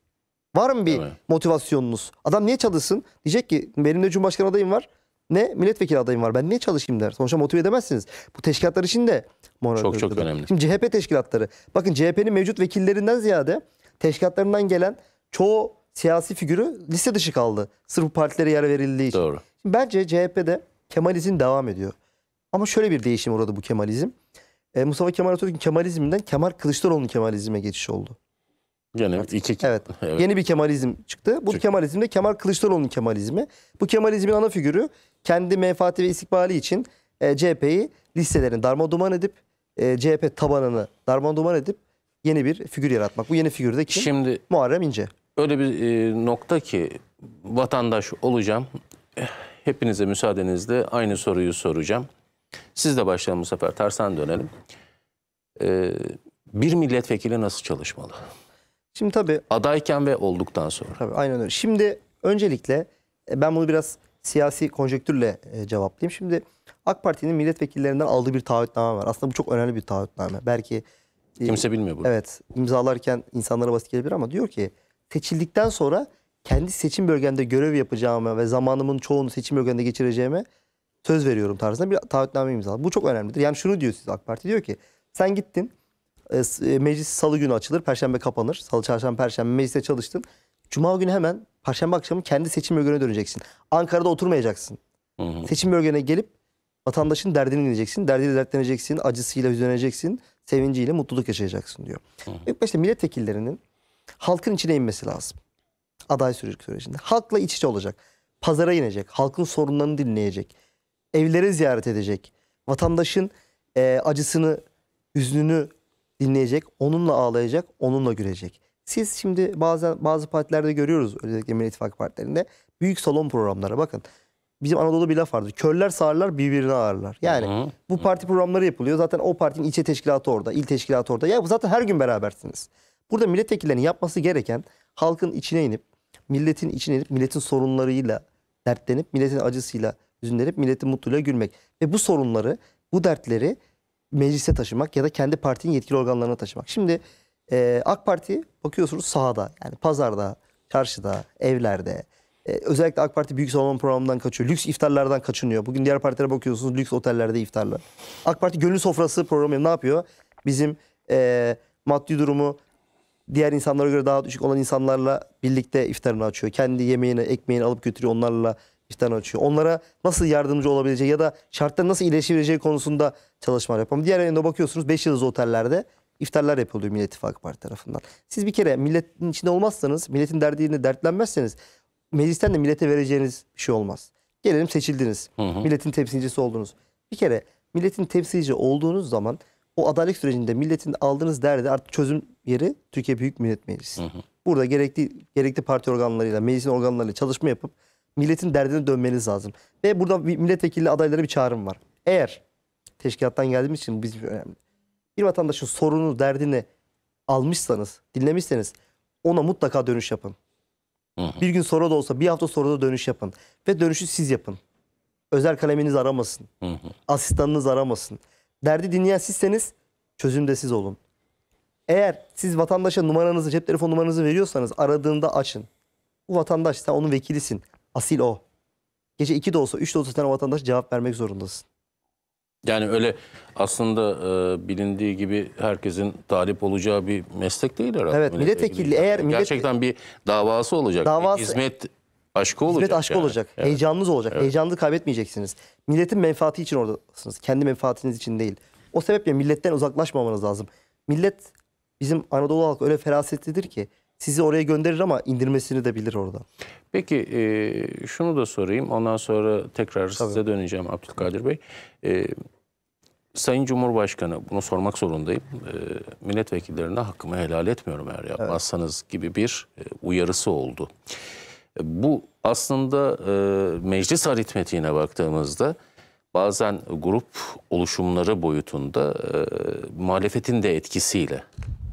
Var mı bir evet. motivasyonunuz? Adam niye çalışsın? Diyecek ki benim de Cumhurbaşkanı adayım var ne milletvekili adayım var. Ben niye çalışayım der. Sonuçta motive edemezsiniz. Bu teşkilatlar için de moral Çok çok da. önemli. Şimdi CHP teşkilatları. Bakın CHP'nin mevcut vekillerinden ziyade teşkilatlarından gelen çoğu siyasi figürü liste dışı kaldı. Sırf bu partilere yer verildiği için. Doğru. Şimdi bence CHP'de Kemalizm devam ediyor. Ama şöyle bir değişim orada bu Kemalizm. E, Mustafa Kemal Atatürk'ün Kemalizminden Kemal Kılıçdaroğlu'nun Kemalizm'e geçiş oldu. Yani Artık. iki, evet. <laughs> evet. Yeni bir Kemalizm çıktı. Bu Çık. Kemalizm de Kemal Kılıçdaroğlu'nun Kemalizmi. Bu Kemalizmin ana figürü kendi menfaati ve istikbali için e, CHP'yi listelerini duman edip e, CHP tabanını duman edip yeni bir figür yaratmak. Bu yeni de kim? Şimdi Muharrem İnce. Öyle bir e, nokta ki vatandaş olacağım. Hepinize müsaadenizle aynı soruyu soracağım. Siz de başlayalım bu sefer. Tersen dönelim. Ee, bir milletvekili nasıl çalışmalı? Şimdi tabii. Adayken ve olduktan sonra. Tabii aynen öyle. Şimdi öncelikle e, ben bunu biraz siyasi konjektürle e, cevaplayayım. Şimdi AK Parti'nin milletvekillerinden aldığı bir taahhütname var. Aslında bu çok önemli bir taahhütname. Belki e, kimse bilmiyor bunu. Evet. imzalarken insanlara basit gelebilir ama diyor ki seçildikten sonra kendi seçim bölgemde görev yapacağımı ve zamanımın çoğunu seçim bölgemde geçireceğimi söz veriyorum tarzında bir taahhütname imzaladı. Bu çok önemlidir. Yani şunu diyor siz AK Parti diyor ki sen gittin e, e, meclis salı günü açılır, perşembe kapanır. Salı, çarşamba, perşembe mecliste çalıştın. Cuma günü hemen perşembe akşamı kendi seçim bölgene döneceksin. Ankara'da oturmayacaksın. Hı hı. Seçim bölgene gelip vatandaşın derdini dinleyeceksin. Derdiyle dertleneceksin, acısıyla hüzünleneceksin, sevinciyle mutluluk yaşayacaksın diyor. Hı hı. E, İlk başta milletvekillerinin halkın içine inmesi lazım. Aday sürecek sürecinde. Halkla iç içe olacak. Pazara inecek, halkın sorunlarını dinleyecek evleri ziyaret edecek. Vatandaşın e, acısını, üzününü dinleyecek, onunla ağlayacak, onunla gülecek. Siz şimdi bazen bazı partilerde görüyoruz özellikle Millet İttifakı partilerinde büyük salon programları bakın. Bizim Anadolu'da bir laf vardır. Körler sağırlar birbirini ağırlar. Yani Hı-hı. bu parti programları yapılıyor. Zaten o partinin ilçe teşkilatı orada, il teşkilatı orada. Ya zaten her gün berabersiniz. Burada milletvekillerinin yapması gereken halkın içine inip, milletin içine inip, milletin sorunlarıyla dertlenip, milletin acısıyla hüzünlenip milletin mutluluğuyla gülmek. Ve bu sorunları, bu dertleri meclise taşımak ya da kendi partinin yetkili organlarına taşımak. Şimdi e, AK Parti bakıyorsunuz sahada yani pazarda, çarşıda, evlerde. E, özellikle AK Parti büyük salon programından kaçıyor. Lüks iftarlardan kaçınıyor. Bugün diğer partilere bakıyorsunuz lüks otellerde iftarlar. AK Parti gönül sofrası programı ne yapıyor? Bizim e, maddi durumu diğer insanlara göre daha düşük olan insanlarla birlikte iftarını açıyor. Kendi yemeğini, ekmeğini alıp götürüyor onlarla işten açıyor. Onlara nasıl yardımcı olabileceği ya da şartları nasıl iyileşebileceği konusunda çalışmalar yapalım. Diğer yanında bakıyorsunuz 5 yıldız otellerde iftarlar yapılıyor Millet İttifakı Parti tarafından. Siz bir kere milletin içinde olmazsanız, milletin derdiyle dertlenmezseniz meclisten de millete vereceğiniz bir şey olmaz. Gelelim seçildiniz. Hı hı. Milletin temsilcisi oldunuz. Bir kere milletin temsilci olduğunuz zaman o adalet sürecinde milletin aldığınız derdi artık çözüm yeri Türkiye Büyük Millet Meclisi. Hı hı. Burada gerekli gerekli parti organlarıyla, meclisin organlarıyla çalışma yapıp milletin derdine dönmeniz lazım. Ve burada milletvekili adaylara bir çağrım var. Eğer teşkilattan geldiğimiz için bizim önemli. Bir vatandaşın sorunu, derdini almışsanız, dinlemişseniz ona mutlaka dönüş yapın. Hı hı. Bir gün sonra da olsa bir hafta sonra da dönüş yapın. Ve dönüşü siz yapın. Özel kaleminiz aramasın. Hı hı. Asistanınız aramasın. Derdi dinleyen sizseniz çözüm de siz olun. Eğer siz vatandaşa numaranızı, cep telefon numaranızı veriyorsanız aradığında açın. Bu vatandaş sen onun vekilisin. Asil o. Gece 2 de olsa 3 de olsa sen o vatandaş cevap vermek zorundasın. Yani öyle aslında e, bilindiği gibi herkesin talip olacağı bir meslek değil herhalde. Evet milletvekili eğer... Millet... Gerçekten bir davası olacak. Davası... Bir hizmet aşkı olacak. Hizmet aşkı yani. olacak. Evet. Heyecanınız olacak. Evet. Heyecanınızı kaybetmeyeceksiniz. Milletin menfaati için oradasınız. Kendi menfaatiniz için değil. O sebeple milletten uzaklaşmamanız lazım. Millet bizim Anadolu halkı öyle ferasetlidir ki sizi oraya gönderir ama indirmesini de bilir orada. Peki e, şunu da sorayım ondan sonra tekrar Tabii. size döneceğim Abdülkadir Bey. E, Sayın Cumhurbaşkanı bunu sormak zorundayım. E, milletvekillerine hakkımı helal etmiyorum eğer yapmazsanız evet. gibi bir e, uyarısı oldu. E, bu aslında e, meclis aritmetiğine baktığımızda bazen grup oluşumları boyutunda e, muhalefetin de etkisiyle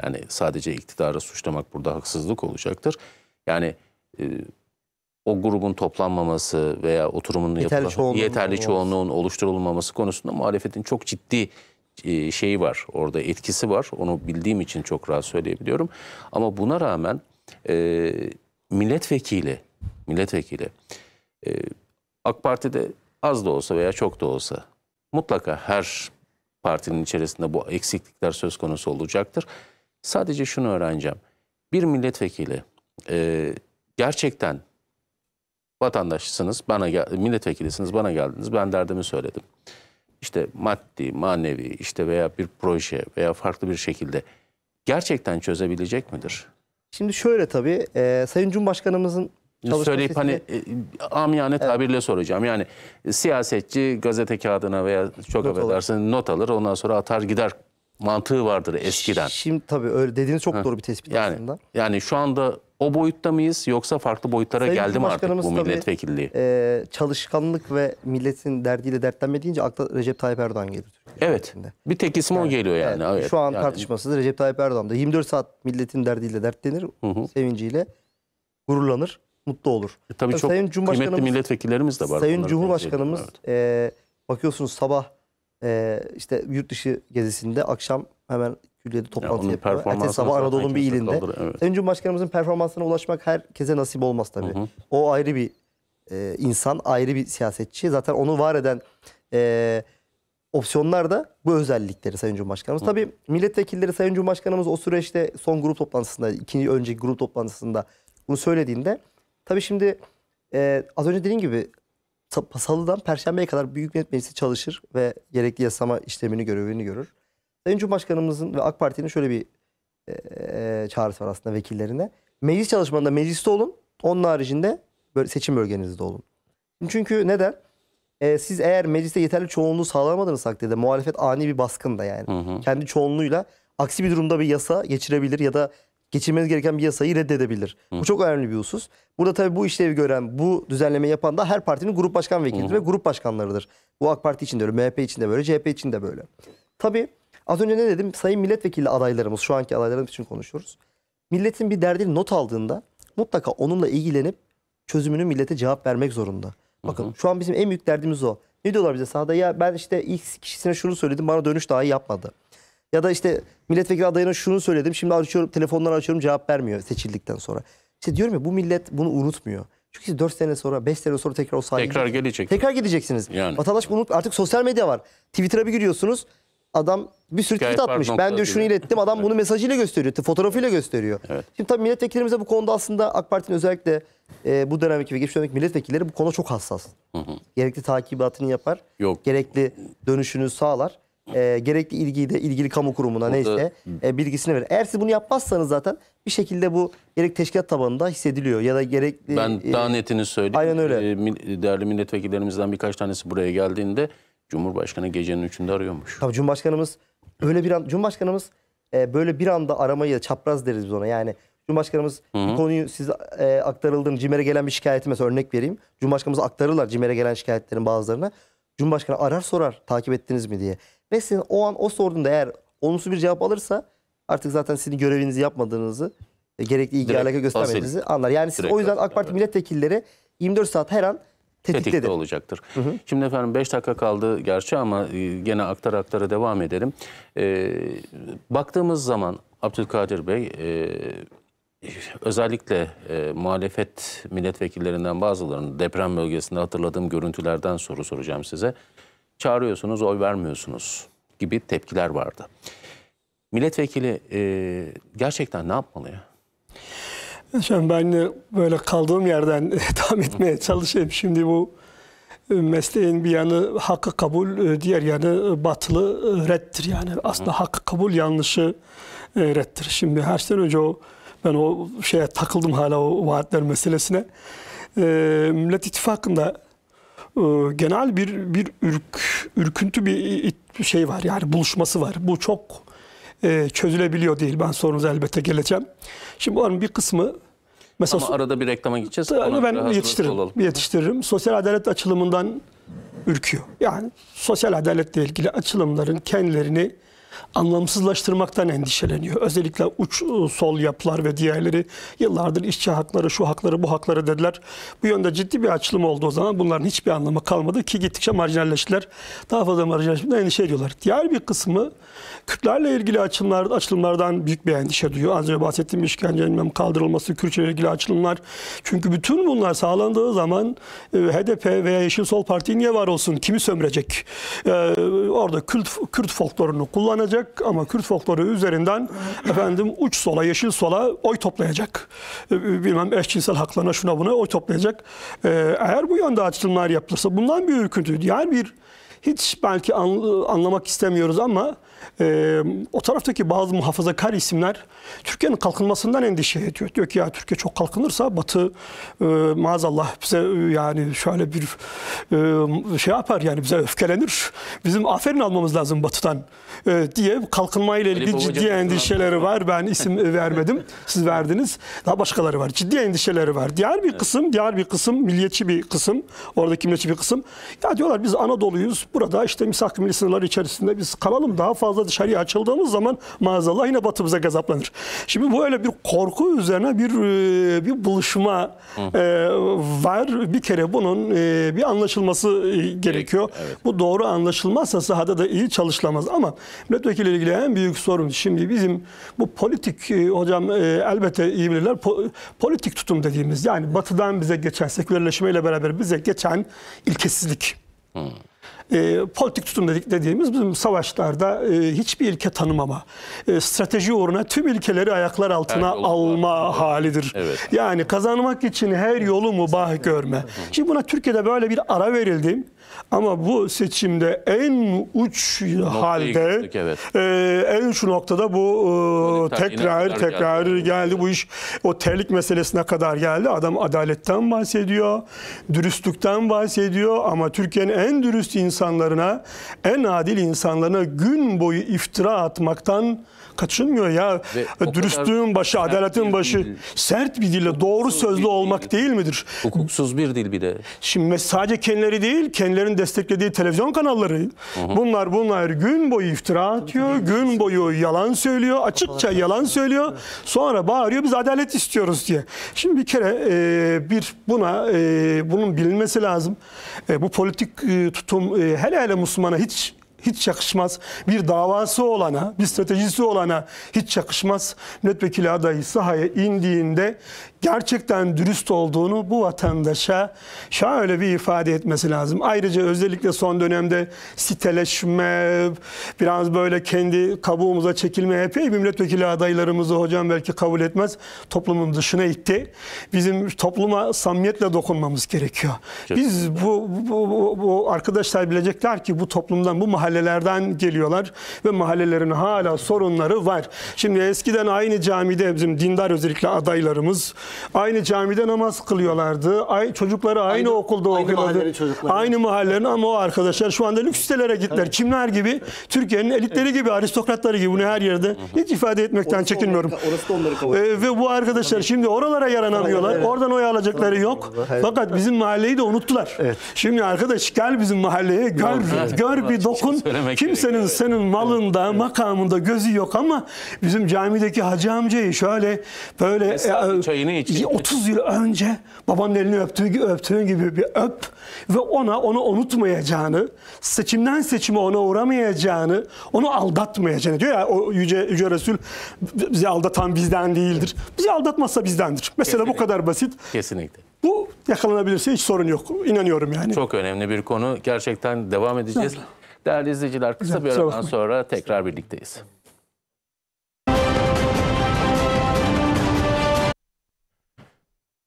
yani sadece iktidarı suçlamak burada haksızlık olacaktır. Yani e, o grubun toplanmaması veya oturumun yeterli, yapılan, çoğunluğun, yeterli çoğunluğun oluşturulmaması konusunda muhalefetin çok ciddi e, şeyi var. Orada etkisi var. Onu bildiğim için çok rahat söyleyebiliyorum. Ama buna rağmen e, milletvekili milletvekili e, AK Parti'de az da olsa veya çok da olsa mutlaka her partinin içerisinde bu eksiklikler söz konusu olacaktır. Sadece şunu öğreneceğim. Bir milletvekili e, gerçekten vatandaşsınız, bana gel milletvekilisiniz, bana geldiniz, ben derdimi söyledim. İşte maddi, manevi, işte veya bir proje veya farklı bir şekilde gerçekten çözebilecek midir? Şimdi şöyle tabii, e, Sayın Cumhurbaşkanımızın Çalışma söyleyip sistemi... hani e, amiyane evet. tabirle soracağım. Yani e, siyasetçi gazete kağıdına veya çok not affedersin alır. not alır ondan sonra atar gider mantığı vardır eskiden. Şimdi tabii öyle dediğiniz çok doğru bir tespit yani, aslında. Yani şu anda o boyutta mıyız yoksa farklı boyutlara Sayın geldi mi artık bu milletvekilliği? e, çalışkanlık ve milletin derdiyle dertlenme deyince akla Recep Tayyip Erdoğan gelir. Evet. Bir tek isim yani, o geliyor yani. Evet, evet. Şu an yani. tartışmasız Recep Tayyip Erdoğan da 24 saat milletin derdiyle dertlenir, hı hı. sevinciyle gururlanır mutlu olur. E, tabii yani çok Sayın Cumhurbaşkanımız, kıymetli milletvekillerimiz de var. Sayın Cumhurbaşkanımız evet. e, bakıyorsunuz sabah e, işte yurt dışı gezisinde akşam hemen külliyede toplantı ya yapıyor. Ertesi sabah Anadolu'nun bir ilinde. Kaldır, evet. Sayın Cumhurbaşkanımızın performansına ulaşmak herkese nasip olmaz tabii. Hı hı. O ayrı bir e, insan, ayrı bir siyasetçi. Zaten onu var eden e, opsiyonlar da bu özellikleri Sayın Cumhurbaşkanımız. Hı. Tabii milletvekilleri Sayın Cumhurbaşkanımız o süreçte son grup toplantısında, ikinci önceki grup toplantısında bunu söylediğinde Tabii şimdi e, az önce dediğim gibi salıdan perşembeye kadar Büyük Millet Meclisi çalışır ve gerekli yasama işlemini, görevini görür. Sayın Cumhurbaşkanımızın ve AK Parti'nin şöyle bir e, e, çağrısı var aslında vekillerine. Meclis çalışmanında mecliste olun, onun haricinde seçim bölgenizde olun. Çünkü neden? E, siz eğer mecliste yeterli çoğunluğu sağlamadığınız takdirde muhalefet ani bir baskında yani. Hı hı. Kendi çoğunluğuyla aksi bir durumda bir yasa geçirebilir ya da geçirmeniz gereken bir yasayı reddedebilir. Hı. Bu çok önemli bir husus. Burada tabii bu işlevi gören, bu düzenleme yapan da her partinin grup başkan vekilidir Hı. ve grup başkanlarıdır. Bu AK Parti için de öyle, MHP için de böyle, CHP için de böyle. Tabii az önce ne dedim? Sayın milletvekili adaylarımız, şu anki adaylarımız için konuşuyoruz. Milletin bir derdini not aldığında mutlaka onunla ilgilenip çözümünü millete cevap vermek zorunda. Bakın hı şu an bizim en büyük derdimiz o. Ne diyorlar bize sahada? Ya ben işte X kişisine şunu söyledim bana dönüş dahi yapmadı. Ya da işte milletvekili adayına şunu söyledim. Şimdi açıyorum telefondan açıyorum cevap vermiyor seçildikten sonra. İşte diyorum ya bu millet bunu unutmuyor. Çünkü siz 4 sene sonra 5 sene sonra tekrar o sahaya Tekrar gelecek. Tekrar gideceksiniz. Yani. Vatandaş bunu artık sosyal medya var. Twitter'a bir giriyorsunuz. Adam bir sürü tweet atmış. Ben nokta diyor şunu değil ilettim. Adam bunu mesajıyla gösteriyor. Fotoğrafıyla gösteriyor. Evet. Şimdi tabii milletvekillerimiz bu konuda aslında AK Parti'nin özellikle e, bu dönemki ve geçmiş dönemki milletvekilleri bu konuda çok hassas. Gerekli takibatını yapar. Yok. Gerekli dönüşünü sağlar e, gerekli ilgiyi de ilgili kamu kurumuna Burada, neyse e, bilgisini verir. Eğer siz bunu yapmazsanız zaten bir şekilde bu gerek teşkilat tabanında hissediliyor ya da gerekli... E, ben e, daha netini söyleyeyim. Aynen öyle. E, değerli milletvekillerimizden birkaç tanesi buraya geldiğinde Cumhurbaşkanı gecenin üçünde arıyormuş. Tabii Cumhurbaşkanımız öyle bir an, Cumhurbaşkanımız e, böyle bir anda aramayı çapraz deriz biz ona yani. Cumhurbaşkanımız hı hı. bir konuyu siz e, aktarıldığını CİMER'e gelen bir şikayeti mesela örnek vereyim. Cumhurbaşkanımız aktarırlar CİMER'e gelen şikayetlerin bazılarına. Cumhurbaşkanı arar sorar takip ettiniz mi diye. Ve sizin o an o sorduğunda eğer olumsuz bir cevap alırsa artık zaten sizin görevinizi yapmadığınızı gerekli ilgi alaka göstermediğinizi anlar. Yani siz Direkt o yüzden AK Parti evet. milletvekilleri 24 saat her an Tetikte olacaktır. Hı hı. Şimdi efendim 5 dakika kaldı gerçi ama e, gene aktar aktara devam edelim. Ee, baktığımız zaman Abdülkadir Bey e, özellikle e, muhalefet milletvekillerinden bazılarının deprem bölgesinde hatırladığım görüntülerden soru soracağım size çağırıyorsunuz, oy vermiyorsunuz gibi tepkiler vardı. Milletvekili e, gerçekten ne yapmalı ya? Şimdi ben böyle kaldığım yerden <laughs> devam etmeye çalışayım. Şimdi bu e, mesleğin bir yanı hakkı kabul, e, diğer yanı e, batılı reddir. Yani aslında hakkı kabul yanlışı reddir. Şimdi her şeyden önce o, ben o şeye takıldım hala o vaatler meselesine. Millet İttifakı'nda ee, genel bir bir ürk, ürküntü bir şey var yani buluşması var. Bu çok e, çözülebiliyor değil. Ben sorunuza elbette geleceğim. Şimdi bunların bir kısmı mesela Ama arada bir reklama gideceğiz. Ona ben yetiştiririm. Olalım. Yetiştiririm. Sosyal adalet açılımından ürküyor. Yani sosyal adaletle ilgili açılımların kendilerini anlamsızlaştırmaktan endişeleniyor. Özellikle uç e, sol yapılar ve diğerleri yıllardır işçi hakları, şu hakları, bu hakları dediler. Bu yönde ciddi bir açılım oldu o zaman. Bunların hiçbir anlamı kalmadı ki gittikçe marjinalleştiler. Daha fazla marjinalleşmeden endişe ediyorlar. Diğer bir kısmı Kürtlerle ilgili açılımlar, açılımlardan büyük bir endişe duyuyor. Az önce bahsettiğim işkencenin kaldırılması, Kürtçe ile ilgili açılımlar. Çünkü bütün bunlar sağlandığı zaman e, HDP veya Yeşil Sol Parti niye var olsun? Kimi sömürecek? Ee, orada Kürt, Kürt folklorunu kullanır yenilenecek ama Kürt folkloru üzerinden efendim uç sola, yeşil sola oy toplayacak. Ee, bilmem eşcinsel haklarına şuna buna oy toplayacak. Ee, eğer bu yönde açılımlar yapılırsa bundan bir ürküntü. Yani bir hiç belki anlamak istemiyoruz ama e, o taraftaki bazı muhafazakar isimler Türkiye'nin kalkınmasından endişe ediyor. Diyor ki ya Türkiye çok kalkınırsa Batı e, maazallah bize e, yani şöyle bir e, şey yapar yani bize öfkelenir. Bizim aferin almamız lazım Batı'dan e, diye ile ilgili ciddi endişeleri şey. var. Ben isim <laughs> vermedim. Siz verdiniz. Daha başkaları var. Ciddi endişeleri var. Diğer bir kısım, diğer bir kısım milliyetçi bir kısım. Oradaki milliyetçi bir kısım. Ya diyorlar biz Anadolu'yuz. Burada işte misak milli sınırları içerisinde biz kalalım daha fazla fazla dışarıya açıldığımız zaman maazallah yine batımıza gazaplanır. Şimdi bu öyle bir korku üzerine bir e, bir buluşma Hı. E, var. Bir kere bunun e, bir anlaşılması gerekiyor. Evet, evet. Bu doğru anlaşılmazsa sahada da iyi çalışılamaz ama milletvekiliyle ilgili en büyük sorun şimdi bizim bu politik hocam elbette iyi bilirler po, politik tutum dediğimiz yani batıdan bize geçen sekülerleşmeyle beraber bize geçen ilkesizlik. Hmm e, politik tutum dedik, dediğimiz bizim savaşlarda e, hiçbir ilke tanımama, e, strateji uğruna tüm ilkeleri ayaklar altına yani alma evet. halidir. Evet. Yani kazanmak için her yolu mubah görme. Şimdi buna Türkiye'de böyle bir ara verildi. Ama bu seçimde en uç Noktayı halde gittik, evet. e, en uç noktada bu e, tekrar tekrar geldi. geldi. Bu iş o terlik meselesine kadar geldi. Adam adaletten bahsediyor, dürüstlükten bahsediyor ama Türkiye'nin en dürüst insanlarına, en adil insanlarına gün boyu iftira atmaktan kaçınmıyor ya. Ve e, Dürüstlüğün başı, adaletin başı dil. sert bir dille doğru sözlü olmak dil. değil midir? Hukuksuz bir dil bir de. Şimdi sadece kendileri değil, kendilerinin desteklediği televizyon kanalları. Hı-hı. Bunlar bunlar gün boyu iftira atıyor, gün boyu yalan söylüyor, açıkça yalan söylüyor. Sonra bağırıyor biz adalet istiyoruz diye. Şimdi bir kere e, bir buna e, bunun bilinmesi lazım. E, bu politik e, tutum e, hele hele Müslümana hiç hiç yakışmaz. Bir davası olana, bir stratejisi olana hiç yakışmaz. Milletvekili adayı sahaya indiğinde gerçekten dürüst olduğunu bu vatandaşa şöyle bir ifade etmesi lazım. Ayrıca özellikle son dönemde siteleşme, biraz böyle kendi kabuğumuza çekilme epey milletvekili adaylarımızı hocam belki kabul etmez toplumun dışına itti. Bizim topluma samimiyetle dokunmamız gerekiyor. Biz bu, bu, bu, bu arkadaşlar bilecekler ki bu toplumdan, bu mahallelerden geliyorlar ve mahallelerin hala sorunları var. Şimdi eskiden aynı camide bizim dindar özellikle adaylarımız Aynı camide namaz kılıyorlardı. Ay, çocukları aynı, aynı okulda aynı okuyorlardı. Aynı mahallenin ama o arkadaşlar şu anda lüks sitelere gittiler. Evet. Kimler gibi? Türkiye'nin elitleri evet. gibi, aristokratları gibi. Bunu her yerde Hı-hı. hiç ifade etmekten orası çekinmiyorum. Onları, orası da onları ee, Ve bu arkadaşlar Tabii. şimdi oralara yaranamıyorlar. Evet. Oradan oy alacakları Tabii. yok. Evet. Fakat bizim mahalleyi de unuttular. Evet. Şimdi arkadaş gel bizim mahalleye gör, evet. gör bir dokun. Şey Kimsenin gerekiyor. senin malında, evet. makamında gözü yok ama bizim camideki hacı amcayı şöyle böyle e, çayını için. 30 yıl önce babanın elini öptüğü, öptüğün gibi bir öp ve ona onu unutmayacağını, seçimden seçime ona uğramayacağını, onu aldatmayacağını diyor ya o Yüce, Yüce Resul bizi aldatan bizden değildir. Bizi aldatmazsa bizdendir. Mesela Kesinlikle. bu kadar basit. Kesinlikle. Bu yakalanabilirse hiç sorun yok. İnanıyorum yani. Çok önemli bir konu. Gerçekten devam edeceğiz. Değerli izleyiciler kısa evet, bir aradan sonra tekrar birlikteyiz.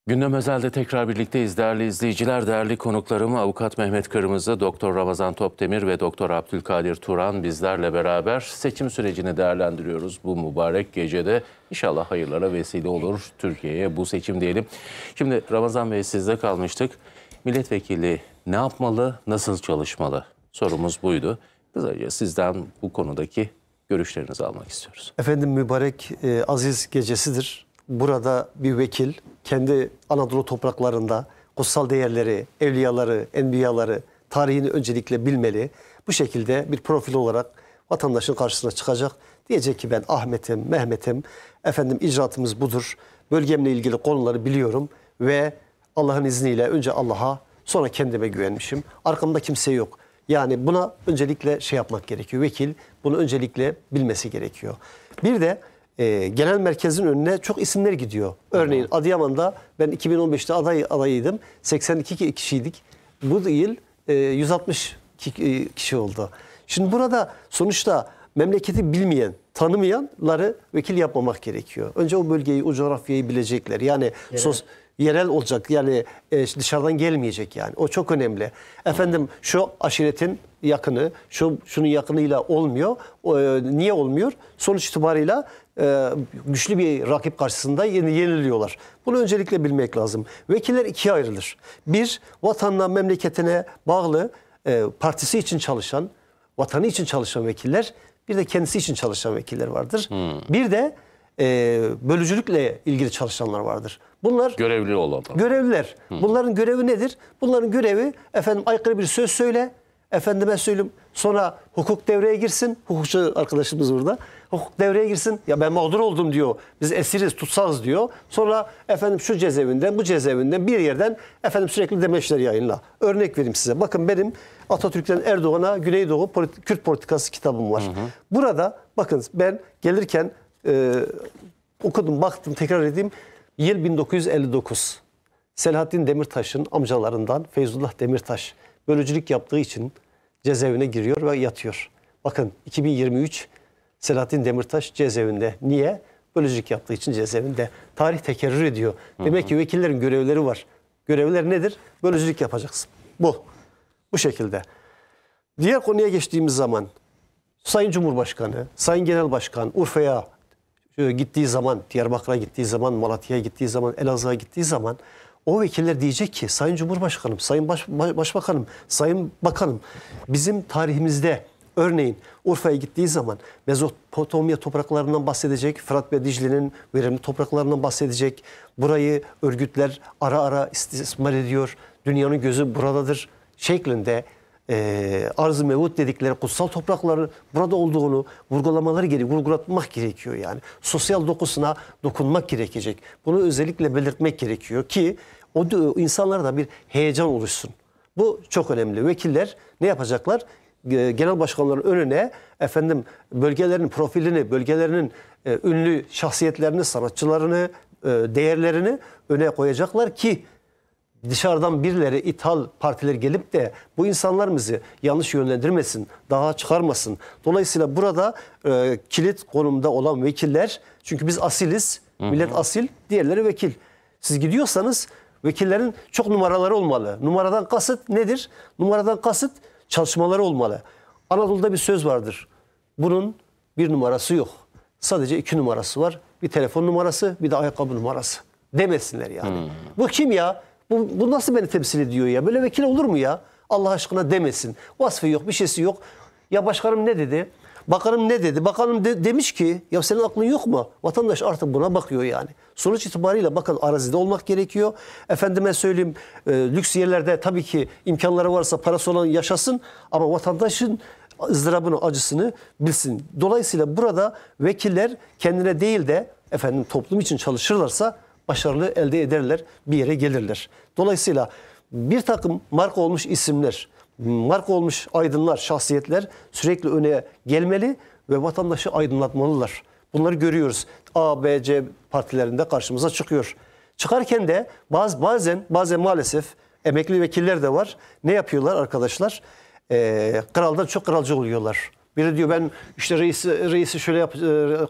Gündem özelde tekrar birlikteyiz değerli izleyiciler, değerli konuklarım avukat Mehmet Kırmızı, doktor Ramazan Topdemir ve doktor Abdülkadir Turan bizlerle beraber seçim sürecini değerlendiriyoruz bu mübarek gecede. İnşallah hayırlara vesile olur Türkiye'ye bu seçim diyelim. Şimdi Ramazan Bey sizde kalmıştık. Milletvekili ne yapmalı, nasıl çalışmalı? Sorumuz buydu. Kısaca sizden bu konudaki görüşlerinizi almak istiyoruz. Efendim mübarek e, aziz gecesidir burada bir vekil kendi Anadolu topraklarında kutsal değerleri, evliyaları, enbiyaları, tarihini öncelikle bilmeli. Bu şekilde bir profil olarak vatandaşın karşısına çıkacak. Diyecek ki ben Ahmet'im, Mehmet'im, efendim icraatımız budur. Bölgemle ilgili konuları biliyorum ve Allah'ın izniyle önce Allah'a sonra kendime güvenmişim. Arkamda kimse yok. Yani buna öncelikle şey yapmak gerekiyor. Vekil bunu öncelikle bilmesi gerekiyor. Bir de e, genel merkezin önüne çok isimler gidiyor. Örneğin Adıyaman'da ben 2015'te aday adayıydım. 82 kişiydik. Bu yıl e, 160 e, kişi oldu. Şimdi burada sonuçta memleketi bilmeyen, tanımayanları vekil yapmamak gerekiyor. Önce o bölgeyi, o coğrafyayı bilecekler. Yani yerel, sos, yerel olacak yani e, dışarıdan gelmeyecek yani. O çok önemli. Efendim şu aşiretin yakını, şu şunun yakınıyla olmuyor. E, niye olmuyor? Sonuç itibarıyla e, güçlü bir rakip karşısında yeni yeniliyorlar. Bunu öncelikle bilmek lazım. Vekiller ikiye ayrılır. Bir, vatanına, memleketine bağlı e, partisi için çalışan, vatanı için çalışan vekiller. Bir de kendisi için çalışan vekiller vardır. Hmm. Bir de e, bölücülükle ilgili çalışanlar vardır. Bunlar görevli olanlar. Görevliler. Hmm. Bunların görevi nedir? Bunların görevi efendim aykırı bir söz söyle, efendime söyleyeyim sonra hukuk devreye girsin. Hukukçu arkadaşımız burada. Hukuk devreye girsin. Ya ben mağdur oldum diyor. Biz esiriz, tutsağız diyor. Sonra efendim şu cezaevinden, bu cezaevinden bir yerden efendim sürekli demeçler yayınla. Örnek vereyim size. Bakın benim Atatürk'ten Erdoğan'a Güneydoğu politi Kürt politikası kitabım var. Hı hı. Burada bakın ben gelirken e, okudum, baktım, tekrar edeyim. Yıl 1959. Selahattin Demirtaş'ın amcalarından Feyzullah Demirtaş bölücülük yaptığı için cezaevine giriyor ve yatıyor. Bakın 2023 Selahattin Demirtaş cezaevinde. Niye? Bölücük yaptığı için cezaevinde. Tarih tekerrür ediyor. Demek hı hı. ki vekillerin görevleri var. Görevler nedir? Bölücük yapacaksın. Bu. Bu şekilde. Diğer konuya geçtiğimiz zaman Sayın Cumhurbaşkanı, Sayın Genel Başkan Urfa'ya e, gittiği zaman, Diyarbakır'a gittiği zaman, Malatya'ya gittiği zaman, Elazığ'a gittiği zaman o vekiller diyecek ki Sayın Cumhurbaşkanım, Sayın Baş, Başbakanım, Sayın Bakanım bizim tarihimizde Örneğin Urfa'ya gittiği zaman Mezopotamya topraklarından bahsedecek, Fırat ve Dicle'nin verimli topraklarından bahsedecek. Burayı örgütler ara ara istismar ediyor, dünyanın gözü buradadır şeklinde e, arz-ı mevut dedikleri kutsal toprakların burada olduğunu vurgulamaları gerekiyor, vurgulatmak gerekiyor yani. Sosyal dokusuna dokunmak gerekecek. Bunu özellikle belirtmek gerekiyor ki o insanlarda bir heyecan oluşsun. Bu çok önemli. Vekiller ne yapacaklar? E, genel başkanların önüne efendim bölgelerin profilini, bölgelerinin e, ünlü şahsiyetlerini, sanatçılarını, e, değerlerini öne koyacaklar ki dışarıdan birileri ithal partiler gelip de bu insanlarımızı yanlış yönlendirmesin, daha çıkarmasın. Dolayısıyla burada e, kilit konumda olan vekiller çünkü biz asiliz, hı hı. millet asil, diğerleri vekil. Siz gidiyorsanız vekillerin çok numaraları olmalı. Numaradan kasıt nedir? Numaradan kasıt çalışmaları olmalı. Anadolu'da bir söz vardır. Bunun bir numarası yok. Sadece iki numarası var. Bir telefon numarası, bir de ayakkabı numarası. Demesinler yani. Hmm. Bu kim ya? Bu, bu nasıl beni temsil ediyor ya? Böyle vekil olur mu ya? Allah aşkına demesin. Vasfı yok, bir şeysi yok. Ya başkanım ne dedi? Bakanım ne dedi? Bakanım de, demiş ki ya senin aklın yok mu? Vatandaş artık buna bakıyor yani. Sonuç itibariyle bakın arazide olmak gerekiyor. Efendime söyleyeyim e, lüks yerlerde tabii ki imkanları varsa parası olan yaşasın ama vatandaşın ızdırabını, acısını bilsin. Dolayısıyla burada vekiller kendine değil de efendim toplum için çalışırlarsa başarılı elde ederler, bir yere gelirler. Dolayısıyla bir takım marka olmuş isimler, Mark olmuş aydınlar, şahsiyetler sürekli öne gelmeli ve vatandaşı aydınlatmalılar. Bunları görüyoruz. A, B, C partilerinde karşımıza çıkıyor. Çıkarken de baz, bazen bazen maalesef emekli vekiller de var. Ne yapıyorlar arkadaşlar? Ee, kraldan çok kralcı oluyorlar. Biri diyor ben işte reisi, reisi şöyle yap, e,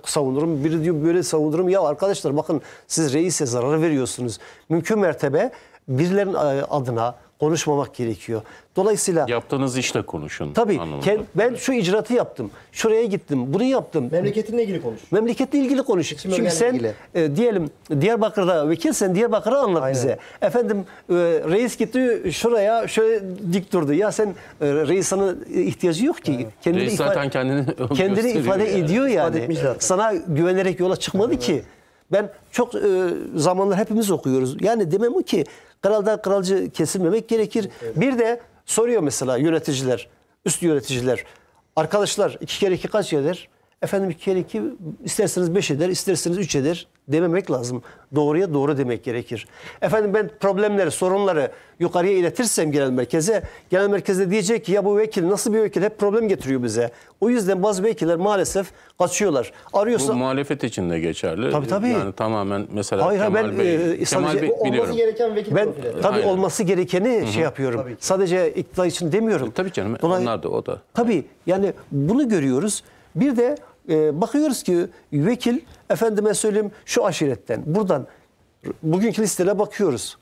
savunurum. Biri diyor böyle savunurum. Ya arkadaşlar bakın siz reise zarar veriyorsunuz. Mümkün mertebe birilerin e, adına, konuşmamak gerekiyor. Dolayısıyla yaptığınız işle konuşun. Tabii anlamında. ben şu icraatı yaptım. Şuraya gittim. Bunu yaptım. Memleketinle ilgili konuş. Memleketle ilgili konuş. İçim Çünkü sen ilgili. e, diyelim Diyarbakır'da vekilsen Diyarbakır'ı anlat Aynen. bize. Efendim e, reis gitti şuraya şöyle dik durdu. Ya sen e, reis sana ihtiyacı yok ki. Evet. Kendini reis ifade, zaten kendini <laughs> kendini ifade yani. ediyor yani. İfade sana güvenerek yola çıkmadı evet. ki. Ben çok e, zamanlar hepimiz okuyoruz. Yani demem o ki Kraldan kralcı kesilmemek gerekir. Evet. Bir de soruyor mesela yöneticiler, üst yöneticiler. Arkadaşlar iki kere iki kaç eder? Efendim iki kere iki isterseniz beş eder, isterseniz üç eder dememek lazım. Doğruya doğru demek gerekir. Efendim ben problemleri, sorunları yukarıya iletirsem genel merkeze, genel merkezde diyecek ki ya bu vekil nasıl bir vekil hep problem getiriyor bize. O yüzden bazı vekiller maalesef kaçıyorlar. Arıyorsa... Bu muhalefet için de geçerli. Tabii tabii. Yani tamamen mesela Hayır, Kemal ben, Bey, e, Kemal Bey biliyorum. Olması gereken vekil ben, Tabii Aynen. olması gerekeni Hı-hı. şey yapıyorum. Sadece iktidar için demiyorum. E, tabii canım Dolayı, onlar da o da. Tabii yani bunu görüyoruz. Bir de e, bakıyoruz ki vekil efendime söyleyeyim şu aşiretten buradan bugünkü listele bakıyoruz.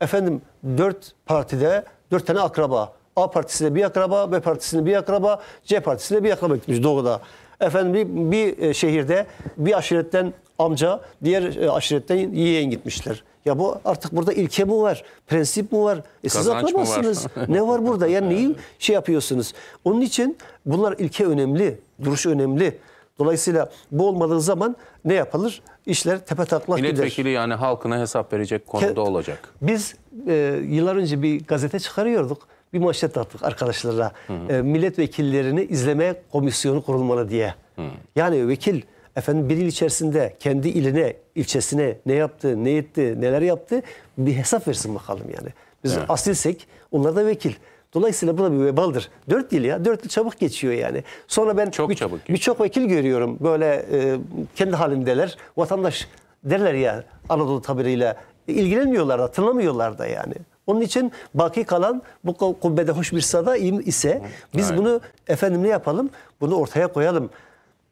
Efendim dört partide dört tane akraba. A partisinde bir akraba, B partisinde bir akraba, C partisinde bir akraba gitmiş doğuda. Efendim bir, bir e, şehirde bir aşiretten amca, diğer e, aşiretten yeğen gitmişler. Ya bu artık burada ilke mi var? Prensip mi var? E siz Kazanç atlamazsınız. Var? ne var burada? Yani <laughs> neyi şey yapıyorsunuz? Onun için bunlar ilke önemli. Duruş önemli. Dolayısıyla bu olmadığı zaman ne yapılır? İşler tepe taklak gider. Milletvekili yani halkına hesap verecek konuda Ke olacak. Biz e, yıllar önce bir gazete çıkarıyorduk. Bir manşet attık arkadaşlara. Hı hı. E, milletvekillerini izleme komisyonu kurulmalı diye. Hı. Yani vekil efendim bir yıl içerisinde kendi iline, ilçesine ne yaptı, ne etti, neler yaptı bir hesap versin bakalım yani. Biz evet. asilsek onlar da vekil. Dolayısıyla bu da bir vebaldır. Dört yıl ya. Dört yıl çabuk geçiyor yani. Sonra ben çok birçok bir, bir çok vekil görüyorum. Böyle e, kendi halindeler. Vatandaş derler ya Anadolu tabiriyle. ilgilenmiyorlar da, tınlamıyorlar da yani. Onun için baki kalan bu kubbede hoş bir sada ise biz Aynen. bunu efendim ne yapalım? Bunu ortaya koyalım.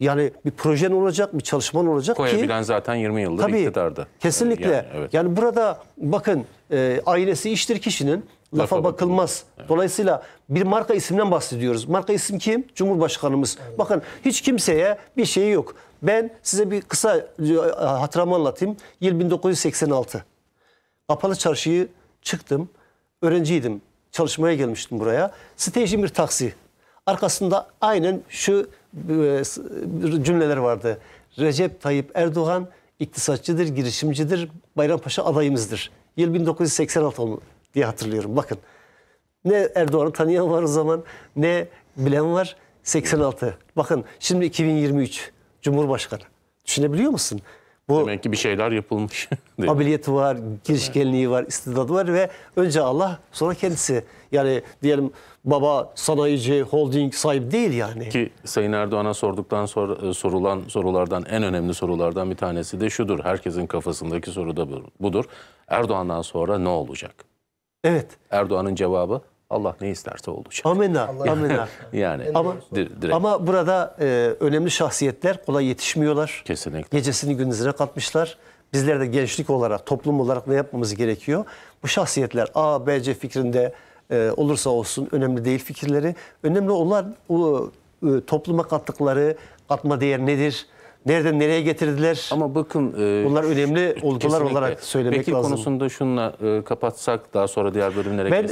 Yani bir projen olacak, bir çalışman olacak Koyabilen ki... Koyabilen zaten 20 yıldır tabii, iktidarda. Kesinlikle. Yani, evet. yani burada bakın e, ailesi iştir kişinin lafa, bakılmaz. Dolayısıyla bir marka isimden bahsediyoruz. Marka isim kim? Cumhurbaşkanımız. Bakın hiç kimseye bir şeyi yok. Ben size bir kısa e, hatıramı anlatayım. Yıl 1986. Kapalı çarşıyı çıktım. Öğrenciydim. Çalışmaya gelmiştim buraya. Stejim bir taksi. Arkasında aynen şu e, cümleler vardı. Recep Tayyip Erdoğan iktisatçıdır, girişimcidir, Bayrampaşa adayımızdır. Yıl 1986 diye hatırlıyorum. Bakın ne Erdoğan'ı tanıyan var o zaman ne bilen var. 86. Bakın şimdi 2023 Cumhurbaşkanı. Düşünebiliyor musun? Bu, Demek ki bir şeyler yapılmış. Kabiliyeti <laughs> var, girişkenliği var, istidadı var ve önce Allah sonra kendisi. Yani diyelim baba sanayici, holding sahibi değil yani. Ki Sayın Erdoğan'a sorduktan sonra e, sorulan sorulardan en önemli sorulardan bir tanesi de şudur. Herkesin kafasındaki soru da budur. Erdoğan'dan sonra ne olacak? Evet. Erdoğan'ın cevabı Allah ne isterse olacak. Amenna. <laughs> Amenna. yani ama, direkt. ama burada e, önemli şahsiyetler kolay yetişmiyorlar. Kesinlikle. Gecesini gündüzüne katmışlar. Bizler de gençlik olarak, toplum olarak ne yapmamız gerekiyor? Bu şahsiyetler A, B, C fikrinde e, olursa olsun önemli değil fikirleri. Önemli olan o, e, topluma kattıkları katma değer nedir? Nereden nereye getirdiler? Ama bakın e, bunlar önemli olgular olarak söylemek Vekil lazım. konusunda şunla e, kapatsak daha sonra diğer bölümlere Ben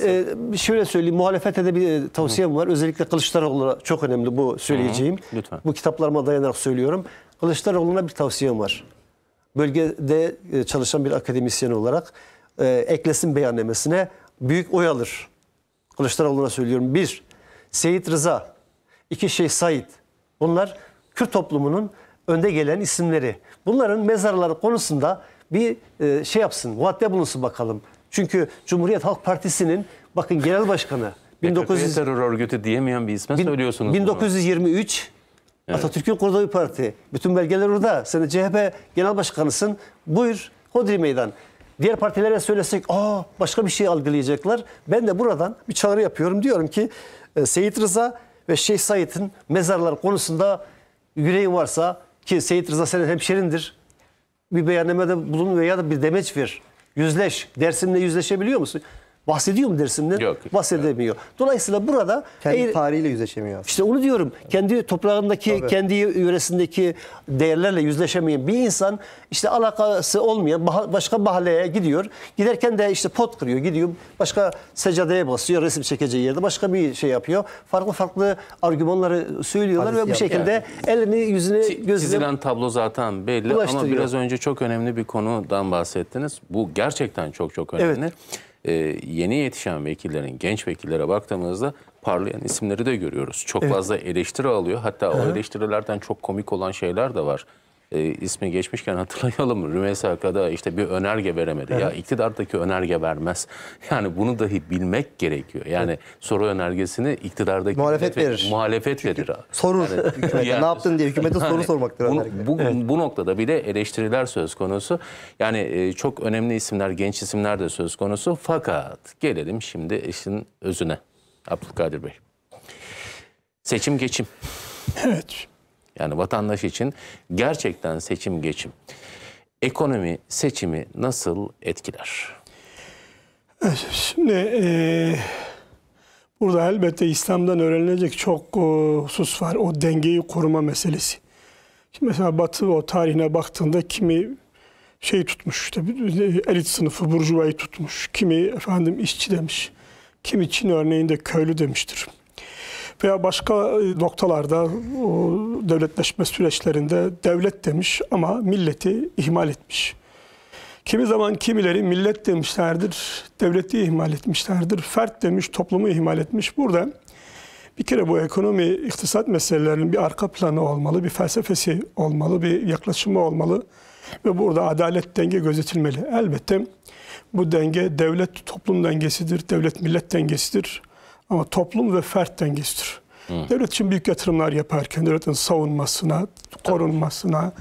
e, şöyle söyleyeyim muhalefete de bir e, tavsiyem Hı. var. Özellikle Kılıçdaroğlu'na çok önemli bu söyleyeceğim. Hı. Lütfen. Bu kitaplarıma dayanarak söylüyorum. Kılıçdaroğlu'na bir tavsiyem var. Bölgede e, çalışan bir akademisyen olarak e, eklesin beyannemesine büyük oy alır. Kılıçdaroğlu'na söylüyorum. Bir, Seyit Rıza. iki Şeyh Said. Bunlar Kürt toplumunun önde gelen isimleri. Bunların mezarları konusunda bir e, şey yapsın, vaatte bulunsun bakalım. Çünkü Cumhuriyet Halk Partisi'nin bakın genel başkanı 1900 <laughs> terör örgütü diyemeyen bir isme bin, söylüyorsunuz. 1923 evet. Atatürk'ün kurduğu bir parti. Bütün belgeler orada. Sen de CHP genel başkanısın. Buyur Hodri Meydan. Diğer partilere söylesek aa başka bir şey algılayacaklar. Ben de buradan bir çağrı yapıyorum. Diyorum ki e, Seyit Rıza ve Şeyh Said'in mezarlar konusunda yüreği varsa ki Seyit Rıza senin hemşerindir. Bir beyannamede bulun veya da bir demeç ver. Yüzleş. Dersimle yüzleşebiliyor musun? Bahsediyor mu dersimden? Yok. Bahsedemiyor. Yani. Dolayısıyla burada... Kendi eğer, tarihiyle yüzleşemiyor. İşte onu diyorum. Kendi toprağındaki, Tabii. kendi yöresindeki değerlerle yüzleşemeyen bir insan işte alakası olmayan başka mahalleye gidiyor. Giderken de işte pot kırıyor. Gidiyor başka secadeye basıyor. Resim çekeceği yerde başka bir şey yapıyor. Farklı farklı argümanları söylüyorlar Hadis ve bu şekilde yani. elini, yüzünü, gözünü... Çizilen tablo zaten belli ama biraz önce çok önemli bir konudan bahsettiniz. Bu gerçekten çok çok önemli. Evet e, yeni yetişen vekillerin, genç vekillere baktığımızda parlayan isimleri de görüyoruz. Çok evet. fazla eleştiri alıyor. Hatta Hı -hı. o eleştirilerden çok komik olan şeyler de var e, ismi geçmişken hatırlayalım Rümeysa Kada işte bir önerge veremedi. Evet. Ya iktidardaki önerge vermez. Yani bunu dahi bilmek gerekiyor. Yani evet. soru önergesini iktidardaki muhalefet verir. Muhalefet Çünkü verir. Sorur. Yani, <laughs> yani, ne yaptın diye hükümete yani, soru sormaktır bunu, Bu, evet. bu noktada bile eleştiriler söz konusu. Yani e, çok önemli isimler, genç isimler de söz konusu. Fakat gelelim şimdi işin özüne. Abdülkadir Bey. Seçim geçim. Evet. Yani vatandaş için gerçekten seçim geçim. Ekonomi seçimi nasıl etkiler? Şimdi e, burada elbette İslam'dan öğrenilecek çok e, husus var. O dengeyi koruma meselesi. Şimdi mesela Batı o tarihine baktığında kimi şey tutmuş işte elit sınıfı burjuvayı tutmuş. Kimi efendim işçi demiş. Kimi Çin örneğinde köylü demiştir veya başka e, noktalarda o devletleşme süreçlerinde devlet demiş ama milleti ihmal etmiş. Kimi zaman kimileri millet demişlerdir, devleti ihmal etmişlerdir, fert demiş, toplumu ihmal etmiş. Burada bir kere bu ekonomi, iktisat meselelerinin bir arka planı olmalı, bir felsefesi olmalı, bir yaklaşımı olmalı ve burada adalet denge gözetilmeli. Elbette bu denge devlet toplum dengesidir, devlet millet dengesidir. Ama toplum ve fert dengesidir. Hı. Devlet için büyük yatırımlar yaparken devletin savunmasına, korunmasına,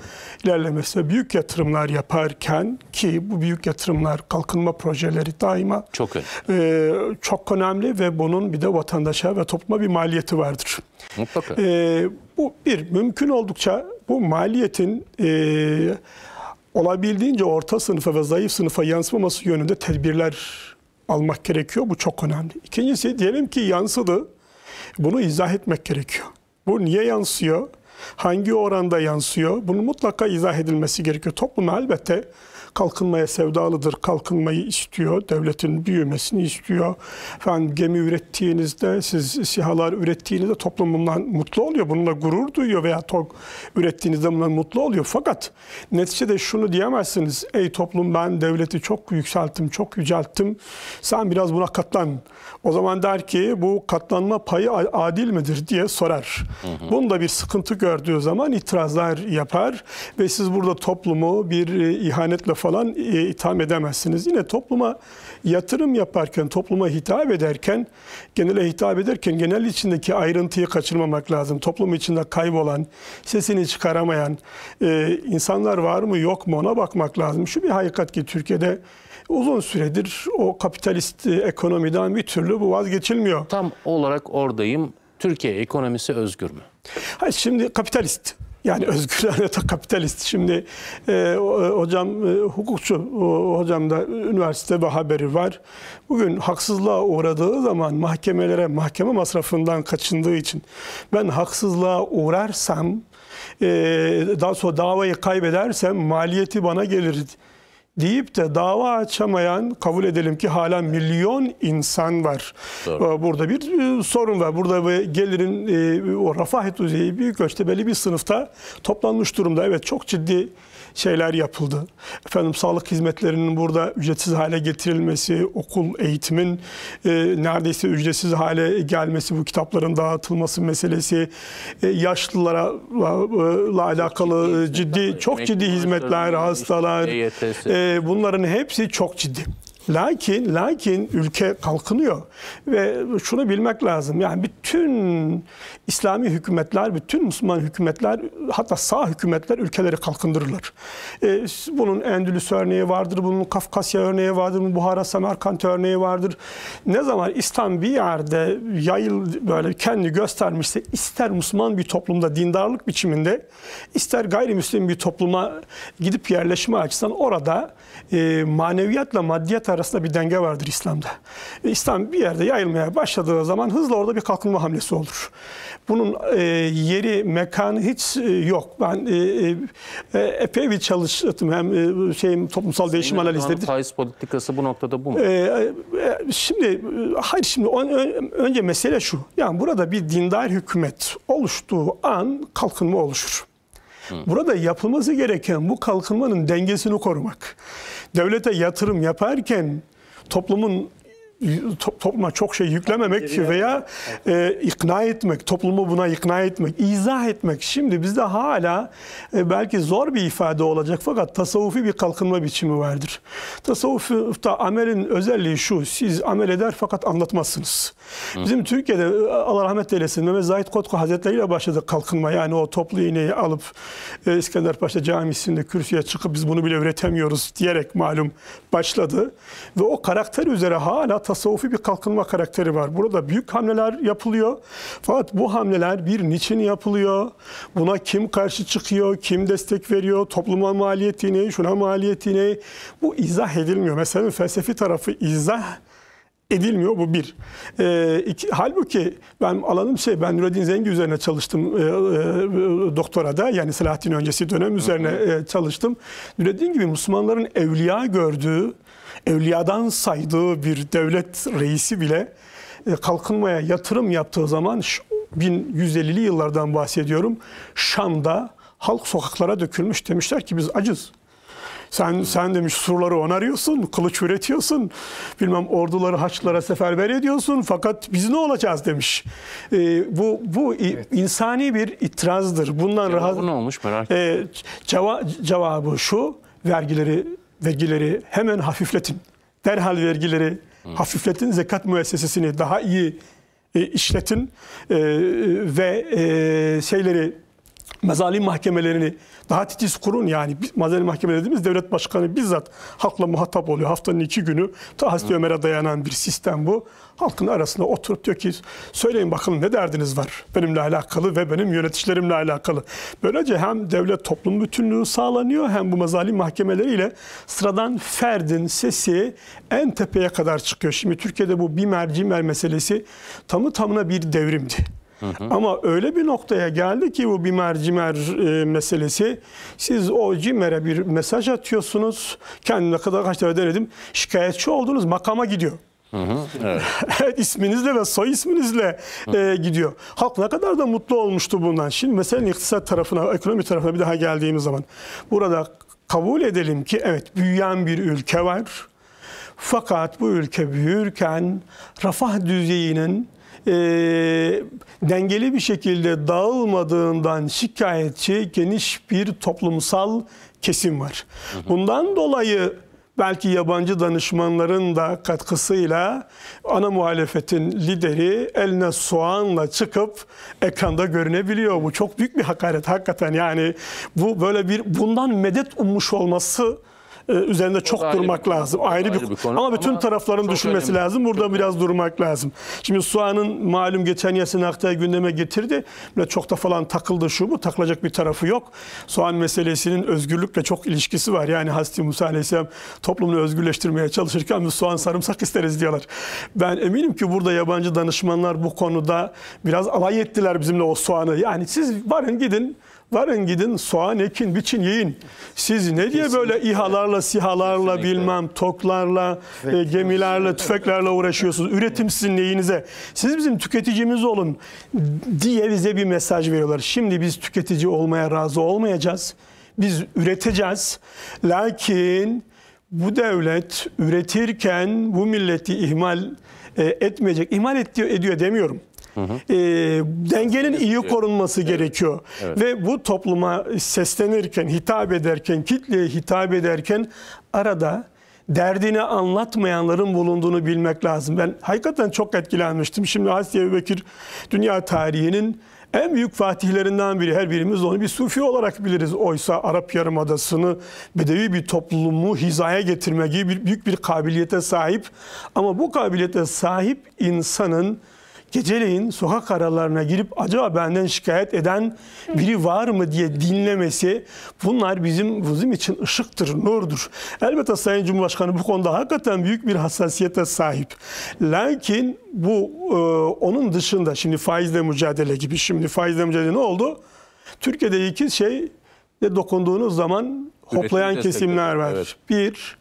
ilerlemesine büyük yatırımlar yaparken ki bu büyük yatırımlar kalkınma projeleri daima çok önemli, e, çok önemli ve bunun bir de vatandaşa ve topluma bir maliyeti vardır. Mutlaka. E, bu bir mümkün oldukça bu maliyetin e, olabildiğince orta sınıfa ve zayıf sınıfa yansımaması yönünde tedbirler almak gerekiyor. Bu çok önemli. İkincisi diyelim ki yansıdı. Bunu izah etmek gerekiyor. Bu niye yansıyor? Hangi oranda yansıyor? Bunun mutlaka izah edilmesi gerekiyor. Toplum elbette kalkınmaya sevdalıdır, kalkınmayı istiyor, devletin büyümesini istiyor. Efendim gemi ürettiğinizde, siz sihalar ürettiğinizde toplum bundan mutlu oluyor, bununla gurur duyuyor veya TOG ürettiğinizde bundan mutlu oluyor. Fakat neticede şunu diyemezsiniz, ey toplum ben devleti çok yükselttim, çok yücelttim, sen biraz buna katlan o zaman der ki bu katlanma payı adil midir diye sorar. Hı Bunda bir sıkıntı gördüğü zaman itirazlar yapar ve siz burada toplumu bir e, ihanetle falan e, itham edemezsiniz. Yine topluma yatırım yaparken, topluma hitap ederken, genele hitap ederken genel içindeki ayrıntıyı kaçırmamak lazım. Toplum içinde kaybolan, sesini çıkaramayan e, insanlar var mı yok mu ona bakmak lazım. Şu bir hakikat ki Türkiye'de uzun süredir o kapitalist ekonomiden bir türlü bu vazgeçilmiyor. Tam olarak oradayım. Türkiye ekonomisi özgür mü? Hayır şimdi kapitalist. Yani <laughs> özgür ya kapitalist. Şimdi e, e, hocam e, hukukçu o, hocam da üniversite ve haberi var. Bugün haksızlığa uğradığı zaman mahkemelere mahkeme masrafından kaçındığı için ben haksızlığa uğrarsam e, daha sonra davayı kaybedersem maliyeti bana gelir deyip de dava açamayan kabul edelim ki hala milyon insan var. Doğru. Ee, burada bir e, sorun var. Burada gelirin e, o refah düzeyi bir göçtebeli bir sınıfta toplanmış durumda. Evet çok ciddi şeyler yapıldı. Efendim sağlık hizmetlerinin burada ücretsiz hale getirilmesi, okul, eğitimin e, neredeyse ücretsiz hale gelmesi, bu kitapların dağıtılması meselesi, e, yaşlılara e, la, alakalı ciddi, e, çok ciddi hizmetler, hastalar, e, e, bunların hepsi çok ciddi. Lakin lakin ülke kalkınıyor ve şunu bilmek lazım. Yani bütün İslami hükümetler, bütün Müslüman hükümetler, hatta sağ hükümetler ülkeleri kalkındırırlar. E, bunun Endülüs örneği vardır, bunun Kafkasya örneği vardır, bunun Buhara, Semerkant örneği vardır. Ne zaman İslam bir yerde yayıl böyle kendi göstermişse ister Müslüman bir toplumda dindarlık biçiminde, ister gayrimüslim bir topluma gidip yerleşme açısından orada e, maneviyatla maddiyat arasında arasında bir denge vardır İslam'da. E, İslam bir yerde yayılmaya başladığı zaman hızla orada bir kalkınma hamlesi olur. Bunun e, yeri, mekanı hiç e, yok. Ben epey bir çalıştım hem e, şeyim toplumsal Senin değişim analizleri. Faiz politikası bu noktada bu mu? şimdi hayır şimdi önce mesele şu. Yani burada bir dindar hükümet oluştuğu an kalkınma oluşur. Burada yapılması gereken bu kalkınmanın dengesini korumak devlete yatırım yaparken toplumun topluma çok şey yüklememek veya e, ikna etmek, toplumu buna ikna etmek, izah etmek. Şimdi bizde hala e, belki zor bir ifade olacak fakat tasavvufi bir kalkınma biçimi vardır. Tasavvufta amelin özelliği şu, siz amel eder fakat anlatmazsınız. Bizim Hı. Türkiye'de e, Allah rahmet eylesin Mehmet Zahit Kotku Hazretleri ile başladı kalkınma. Yani o toplu iğneyi alıp e, İskenderpaşa Camisi'nde kürsüye çıkıp biz bunu bile üretemiyoruz diyerek malum başladı. Ve o karakter üzere hala tasavvufi bir kalkınma karakteri var. Burada büyük hamleler yapılıyor. Fakat bu hamleler bir niçin yapılıyor? Buna kim karşı çıkıyor? Kim destek veriyor? Topluma maliyeti ne? Şuna maliyeti ne? Bu izah edilmiyor. Mesela felsefi tarafı izah edilmiyor bu bir. E, iki, halbuki ben alanım şey ben Nureddin Zengi üzerine çalıştım e, e, doktorada yani Selahattin öncesi dönem üzerine e, çalıştım. Nureddin gibi Müslümanların evliya gördüğü evliyadan saydığı bir devlet reisi bile e, kalkınmaya yatırım yaptığı zaman 1150'li yıllardan bahsediyorum. Şam'da halk sokaklara dökülmüş demişler ki biz acız. Sen sen demiş surları onarıyorsun, kılıç üretiyorsun, bilmem orduları haçlara seferber ediyorsun fakat biz ne olacağız demiş. E, bu bu evet. insani bir itirazdır. Bundan cevabı rahat. ne olmuş merak. E, ceva, cevabı şu vergileri vergileri hemen hafifletin. Derhal vergileri hafifletin. Zekat müessesesini daha iyi e, işletin e, e ve e, şeyleri mezalim mahkemelerini daha titiz kurun yani. Biz, mazeri mahkeme dediğimiz devlet başkanı bizzat halkla muhatap oluyor. Haftanın iki günü ta Hazreti Ömer'e dayanan bir sistem bu. Halkın arasında oturup diyor ki söyleyin bakalım ne derdiniz var benimle alakalı ve benim yöneticilerimle alakalı. Böylece hem devlet toplum bütünlüğü sağlanıyor hem bu mazalim mahkemeleriyle sıradan ferdin sesi en tepeye kadar çıkıyor. Şimdi Türkiye'de bu bir mercimer meselesi tamı tamına bir devrimdi. Hı hı. Ama öyle bir noktaya geldi ki bu bir mercimer e, meselesi. Siz o CİMER'e bir mesaj atıyorsunuz. Kendine kadar kaç defa denedim. Şikayetçi oldunuz makama gidiyor. Hı hı, evet. <laughs> evet isminizle ve soy isminizle e, gidiyor. Halk ne kadar da mutlu olmuştu bundan. Şimdi mesela iktisat tarafına, ekonomi tarafına bir daha geldiğimiz zaman burada kabul edelim ki evet büyüyen bir ülke var. Fakat bu ülke büyürken refah düzeyinin e, dengeli bir şekilde dağılmadığından şikayetçi geniş bir toplumsal kesim var. Bundan dolayı belki yabancı danışmanların da katkısıyla ana muhalefetin lideri eline soğanla çıkıp ekranda görünebiliyor. Bu çok büyük bir hakaret hakikaten yani bu böyle bir bundan medet ummuş olması ee, üzerinde çok durmak bir lazım. Konu, ayrı bir, bir konu ama bütün ama tarafların düşünmesi önemli. lazım. Burada çok biraz önemli. durmak lazım. Şimdi Sua'nın malum geçen yasin Aktay gündeme getirdi. Böyle çok da falan takıldı şu bu. Takılacak bir tarafı yok. Suan meselesinin özgürlükle çok ilişkisi var. Yani Hazreti Musa Aleyhisselam toplumunu özgürleştirmeye çalışırken biz soğan sarımsak isteriz diyorlar. Ben eminim ki burada yabancı danışmanlar bu konuda biraz alay ettiler bizimle o soğanı. Yani siz varın gidin Varın gidin soğan ekin, biçin, yiyin. Siz ne diye böyle İHA'larla toplarla, sihalarla, Kesinlikle. bilmem toklarla, e, gemilerle, tüfeklerle uğraşıyorsunuz. Üretim sizin lehinize. Siz bizim tüketicimiz olun diye bize bir mesaj veriyorlar. Şimdi biz tüketici olmaya razı olmayacağız. Biz üreteceğiz. Lakin bu devlet üretirken bu milleti ihmal e, etmeyecek. İhmal ediyor, ediyor demiyorum. Hı E, dengenin iyi korunması evet. gerekiyor. Evet. Ve bu topluma seslenirken, hitap ederken, kitleye hitap ederken arada derdini anlatmayanların bulunduğunu bilmek lazım. Ben hakikaten çok etkilenmiştim. Şimdi Hazreti Ebu Bekir dünya tarihinin en büyük fatihlerinden biri. Her birimiz onu bir sufi olarak biliriz. Oysa Arap Yarımadası'nı bedevi bir toplumu hizaya getirme gibi büyük bir kabiliyete sahip. Ama bu kabiliyete sahip insanın geceleyin sokak aralarına girip acaba benden şikayet eden biri var mı diye dinlemesi bunlar bizim bizim için ışıktır, nurdur. Elbette Sayın Cumhurbaşkanı bu konuda hakikaten büyük bir hassasiyete sahip. Lakin bu e, onun dışında şimdi faizle mücadele gibi şimdi faizle mücadele ne oldu? Türkiye'de iki şey de dokunduğunuz zaman hoplayan kesimler var. Evet. Bir,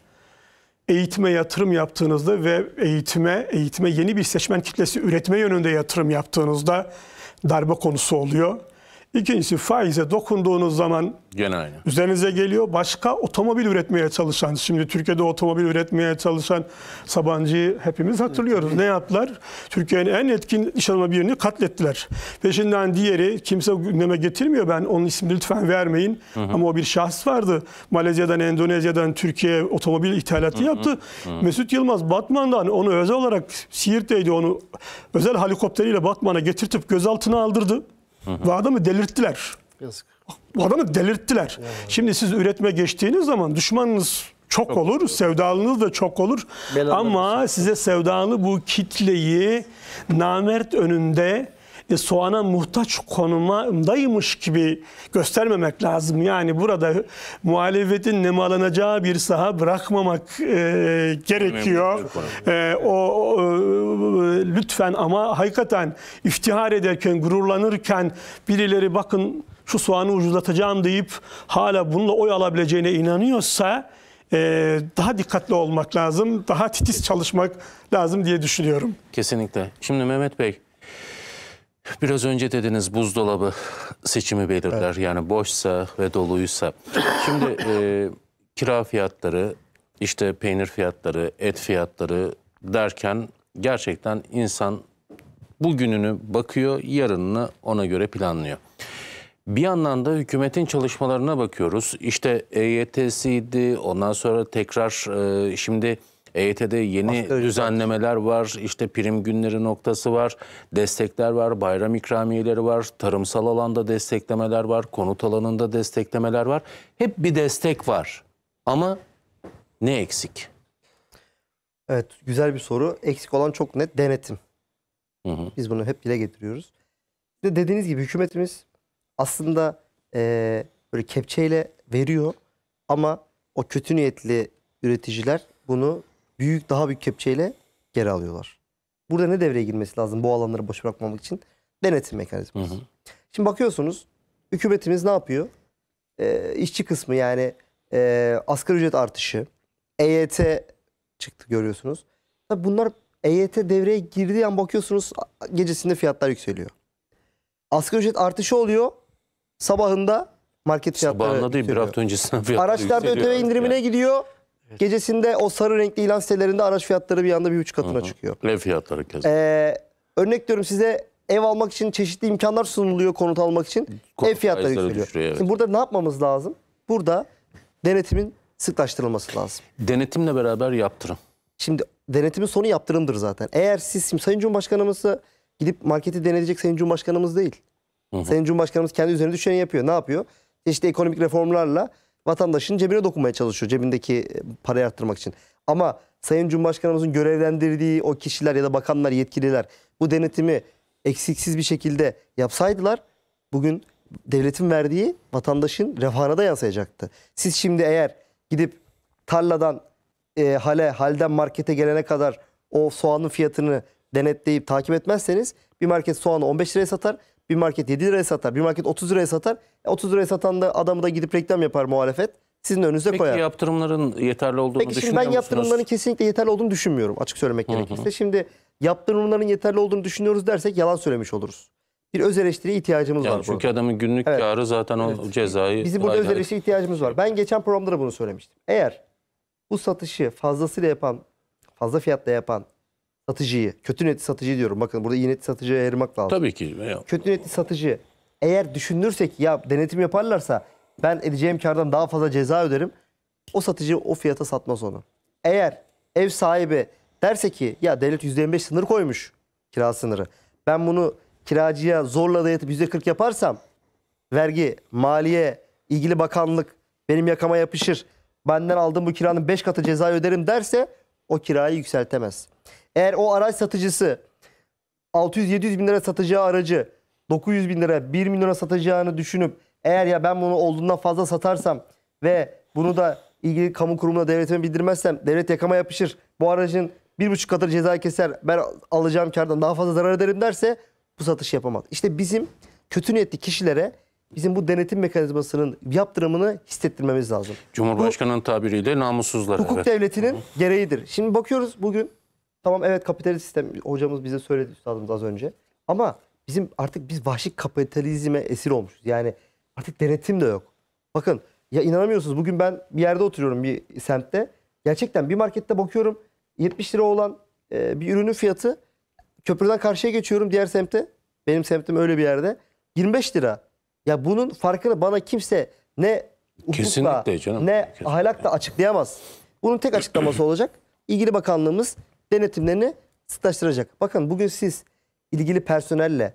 eğitime yatırım yaptığınızda ve eğitime, eğitime yeni bir seçmen kitlesi üretme yönünde yatırım yaptığınızda darbe konusu oluyor. İkincisi faize dokunduğunuz zaman Gene aynı. üzerinize geliyor. Başka otomobil üretmeye çalışan, şimdi Türkiye'de otomobil üretmeye çalışan Sabancı'yı hepimiz hatırlıyoruz. ne yaptılar? Türkiye'nin en etkin iş adamı birini katlettiler. Peşinden hani diğeri kimse gündeme getirmiyor. Ben onun ismini lütfen vermeyin. Hı hı. Ama o bir şahs vardı. Malezya'dan, Endonezya'dan Türkiye'ye otomobil ithalatı hı yaptı. Mesut Yılmaz Batman'dan onu özel olarak Siirt'teydi onu özel helikopteriyle Batman'a getirtip gözaltına aldırdı. Bu adamı delirttiler. Yazık. Bu adamı delirttiler. Yani. Şimdi siz üretme geçtiğiniz zaman düşmanınız çok, çok olur, sevdalınız da çok olur. Belalı Ama size sevdalı bu kitleyi namert önünde e, soğana muhtaç konumdaymış gibi göstermemek lazım. Yani burada muhalefetin nemalanacağı bir saha bırakmamak e, gerekiyor. E, o, o e, lütfen ama hakikaten iftihar ederken, gururlanırken birileri bakın şu soğanı ucuzlatacağım deyip hala bununla oy alabileceğine inanıyorsa ee, daha dikkatli olmak lazım, daha titiz çalışmak lazım diye düşünüyorum. Kesinlikle. Şimdi Mehmet Bey, Biraz önce dediniz buzdolabı seçimi belirler. Evet. Yani boşsa ve doluysa. Şimdi <laughs> e, kira fiyatları, işte peynir fiyatları, et fiyatları derken gerçekten insan bugününü bakıyor, yarınını ona göre planlıyor. Bir yandan da hükümetin çalışmalarına bakıyoruz. İşte EYT'siydi, ondan sonra tekrar e, şimdi EYT'de yeni Asgari düzenlemeler var. işte prim günleri noktası var. Destekler var. Bayram ikramiyeleri var. Tarımsal alanda desteklemeler var. Konut alanında desteklemeler var. Hep bir destek var. Ama ne eksik? Evet güzel bir soru. Eksik olan çok net denetim. Hı hı. Biz bunu hep dile getiriyoruz. İşte dediğiniz gibi hükümetimiz aslında e, böyle kepçeyle veriyor ama o kötü niyetli üreticiler bunu büyük daha büyük kepçeyle geri alıyorlar. Burada ne devreye girmesi lazım bu alanları boş bırakmamak için? Denetim mekanizması. Hı hı. Şimdi bakıyorsunuz hükümetimiz ne yapıyor? Ee, işçi kısmı yani e, asgari ücret artışı, EYT çıktı görüyorsunuz. Tabii bunlar EYT devreye girdiği an bakıyorsunuz gecesinde fiyatlar yükseliyor. Asgari ücret artışı oluyor. Sabahında market fiyatları Sabahında değil bir hafta öncesinden fiyatları Araçlarda ödeme indirimine yani. gidiyor. Gecesinde o sarı renkli ilan sitelerinde araç fiyatları bir anda bir buçuk katına Hı -hı. çıkıyor. Ne fiyatları keza. Ee, örnek diyorum size ev almak için çeşitli imkanlar sunuluyor konut almak için. Konut ev fiyatları yükseliyor. Düşürüyor, evet. Şimdi burada ne yapmamız lazım? Burada denetimin sıklaştırılması lazım. Denetimle beraber yaptırım. Şimdi denetimin sonu yaptırımdır zaten. Eğer siz şimdi Sayın Cumhurbaşkanımızı gidip marketi denetecek Sayın Cumhurbaşkanımız değil. Hı hı. Sayın Cumhurbaşkanımız kendi üzerine düşeni yapıyor. Ne yapıyor? İşte ekonomik reformlarla vatandaşın cebine dokunmaya çalışıyor. Cebindeki e, parayı arttırmak için. Ama Sayın Cumhurbaşkanımızın görevlendirdiği o kişiler ya da bakanlar, yetkililer bu denetimi eksiksiz bir şekilde yapsaydılar bugün devletin verdiği vatandaşın refahına da yansıyacaktı. Siz şimdi eğer gidip tarladan e, hale, halden markete gelene kadar o soğanın fiyatını denetleyip takip etmezseniz bir market soğanı 15 liraya satar. Bir market 7 liraya satar, bir market 30 liraya satar. 30 e, liraya satan da adamı da gidip reklam yapar muhalefet. Sizin önünüze Peki, koyar. Peki yaptırımların yeterli olduğunu Peki, düşünüyor musunuz? Ben yaptırımların kesinlikle yeterli olduğunu düşünmüyorum açık söylemek hı hı. gerekirse. Şimdi yaptırımların yeterli olduğunu düşünüyoruz dersek yalan söylemiş oluruz. Bir öz eleştiriye ihtiyacımız yani var. Çünkü burada. adamın günlük evet. karı zaten evet. o cezayı... Bizim burada öz eleştiriye ihtiyacımız var. Ben geçen programda da bunu söylemiştim. Eğer bu satışı fazlasıyla yapan, fazla fiyatla yapan satıcıyı, kötü niyetli satıcı diyorum. Bakın burada iyi niyetli satıcıya ayırmak lazım. Tabii ki. Kötü niyetli satıcı eğer düşünülürsek ya denetim yaparlarsa ben edeceğim kardan daha fazla ceza öderim. O satıcı o fiyata satmaz onu. Eğer ev sahibi derse ki ya devlet %25 sınır koymuş kira sınırı. Ben bunu kiracıya zorla dayatıp %40 yaparsam vergi, maliye, ilgili bakanlık benim yakama yapışır. Benden aldığım bu kiranın 5 katı cezayı öderim derse o kirayı yükseltemez. Eğer o araç satıcısı 600-700 bin lira satacağı aracı 900 bin lira 1 milyona satacağını düşünüp eğer ya ben bunu olduğundan fazla satarsam ve bunu da ilgili kamu kurumuna devletime bildirmezsem devlet yakama yapışır. Bu aracın bir buçuk katı ceza keser ben alacağım kardan daha fazla zarar ederim derse bu satış yapamaz. İşte bizim kötü niyetli kişilere bizim bu denetim mekanizmasının yaptırımını hissettirmemiz lazım. Cumhurbaşkanının bu, tabiriyle namussuzlar. Hukuk evet. devletinin gereğidir. Şimdi bakıyoruz bugün Tamam evet kapitalist sistem hocamız bize söyledi üstadımız az önce. Ama bizim artık biz vahşi kapitalizme esir olmuşuz. Yani artık denetim de yok. Bakın ya inanamıyorsunuz bugün ben bir yerde oturuyorum bir semtte. Gerçekten bir markette bakıyorum 70 lira olan e, bir ürünün fiyatı köprüden karşıya geçiyorum diğer semte. Benim semtim öyle bir yerde. 25 lira. Ya bunun farkını bana kimse ne hukukla ne Kesinlikle. ahlakla açıklayamaz. Bunun tek açıklaması olacak. İlgili bakanlığımız denetimlerini sıklaştıracak. Bakın bugün siz ilgili personelle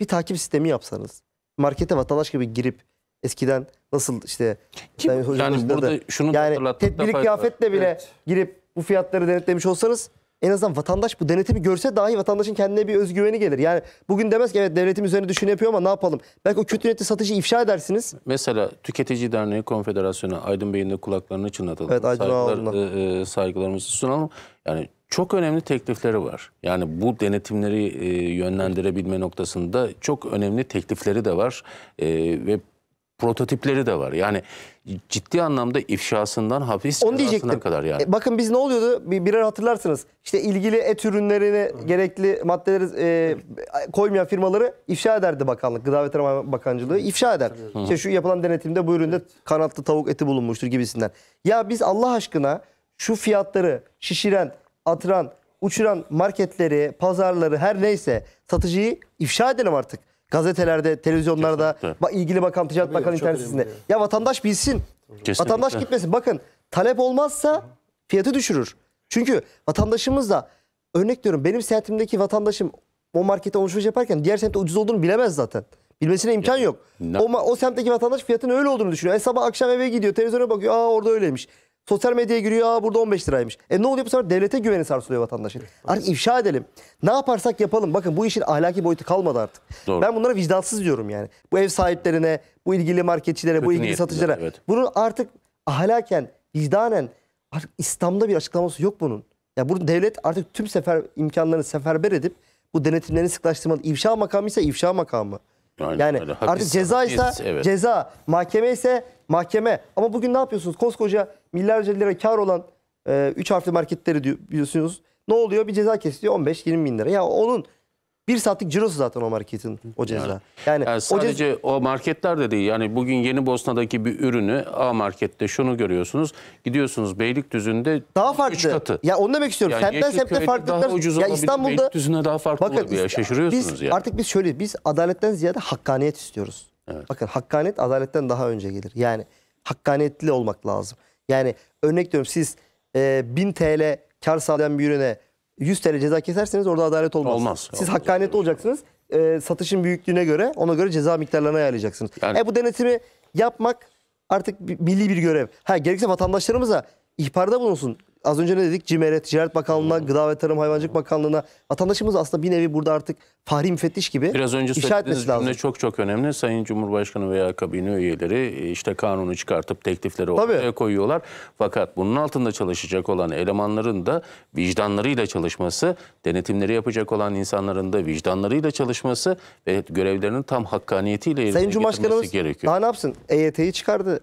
bir takip sistemi yapsanız, markete vatandaş gibi girip eskiden nasıl işte Kim? Yani, burada da, şunu yani tedbirli kıyafetle bile evet. girip bu fiyatları denetlemiş olsanız en azından vatandaş bu denetimi görse dahi vatandaşın kendine bir özgüveni gelir. Yani bugün demez ki evet devletim üzerine düşün yapıyor ama ne yapalım? Belki o kötü niyetli satıcı ifşa edersiniz. Mesela Tüketici Derneği Konfederasyonu Aydın Bey'in de kulaklarını çınlatalım. Evet Aydın Saygılar, e, e, saygılarımızı sunalım. Yani çok önemli teklifleri var. Yani bu denetimleri e, yönlendirebilme noktasında çok önemli teklifleri de var e, ve prototipleri de var. Yani ciddi anlamda ifşasından hapis Onu cezasına kadar yani. E, bakın biz ne oluyordu? Bir, birer hatırlarsınız. İşte ilgili et ürünlerini Hı. gerekli maddeleri e, koymayan firmaları ifşa ederdi bakanlık. Gıda ve Tarım Bakanlığı ifşa eder. Hı. İşte şu yapılan denetimde bu üründe kanatlı tavuk eti bulunmuştur gibisinden. Ya biz Allah aşkına şu fiyatları şişiren atıran, uçuran marketleri, pazarları her neyse satıcıyı ifşa edelim artık. Gazetelerde, televizyonlarda, ba ilgili bakan, Ticaret Bakanı internet sitesinde. Ya. vatandaş bilsin. Kesinlikle. Vatandaş gitmesin. Bakın talep olmazsa fiyatı düşürür. Çünkü vatandaşımız da örnek diyorum benim seyahatimdeki vatandaşım o markete alışveriş yaparken diğer semtte ucuz olduğunu bilemez zaten. Bilmesine imkan yok. O, o semtteki vatandaş fiyatın öyle olduğunu düşünüyor. E sabah akşam eve gidiyor televizyona bakıyor aa orada öyleymiş. Sosyal medyaya giriyor. Aa, burada 15 liraymış. E ne oluyor bu sefer? Devlete güveni sarsılıyor vatandaşın. Artık hani ifşa edelim. Ne yaparsak yapalım. Bakın bu işin ahlaki boyutu kalmadı artık. Doğru. Ben bunlara vicdansız diyorum yani. Bu ev sahiplerine, bu ilgili marketçilere, Kötü bu ilgili satıcılara. evet. Bunun artık ahlaken, vicdanen artık İslam'da bir açıklaması yok bunun. Ya bunu devlet artık tüm sefer imkanlarını seferber edip bu denetimlerini sıklaştırmalı. İfşa makamı ise ifşa makamı. Aynen yani öyle. artık Hapis, ceza ise evet. ceza, mahkeme ise mahkeme. Ama bugün ne yapıyorsunuz? Koskoca milyarca lira kar olan 3 e, üç harfli marketleri biliyorsunuz. Ne oluyor? Bir ceza kesiliyor 15-20 bin lira. Ya onun bir saatlik cirosu zaten o marketin o ceza. Yani, yani sadece o, ceza... o marketler de değil. Yani bugün Yeni Bosna'daki bir ürünü A markette şunu görüyorsunuz. Gidiyorsunuz Beylikdüzü'nde daha farklı. Üç katı. Ya onu demek istiyorum. Yani Semtten semte farklılıklar. ucuz ya İstanbul'da Beylikdüzü'ne daha farklı bakın, olur ya. Şaşırıyorsunuz biz, yani. Artık biz şöyle biz adaletten ziyade hakkaniyet istiyoruz. Evet. Bakın hakkaniyet adaletten daha önce gelir. Yani hakkaniyetli olmak lazım. Yani örnek diyorum siz e, TL kar sağlayan bir ürüne 100 TL ceza keserseniz orada adalet olmaz. Olmaz. Siz olmaz. hakkaniyetli olacaksınız. E, satışın büyüklüğüne göre ona göre ceza miktarlarını ayarlayacaksınız. Yani... E, bu denetimi yapmak artık milli bir görev. Ha gerekirse vatandaşlarımıza ihbarda bulunsun az önce ne dedik? CİMER'e, Ticaret Bakanlığı'na, Gıda ve Tarım Hayvancılık Bakanlığı'na vatandaşımız aslında bir nevi burada artık fahri müfettiş gibi Biraz önce söylediğiniz cümle lazım. çok çok önemli. Sayın Cumhurbaşkanı veya kabine üyeleri e, işte kanunu çıkartıp teklifleri ortaya Tabii. koyuyorlar. Fakat bunun altında çalışacak olan elemanların da vicdanlarıyla çalışması, denetimleri yapacak olan insanların da vicdanlarıyla çalışması ve görevlerinin tam hakkaniyetiyle yerine Sayın Cumhurbaşkanımız gerekiyor. daha ne yapsın? EYT'yi çıkardı.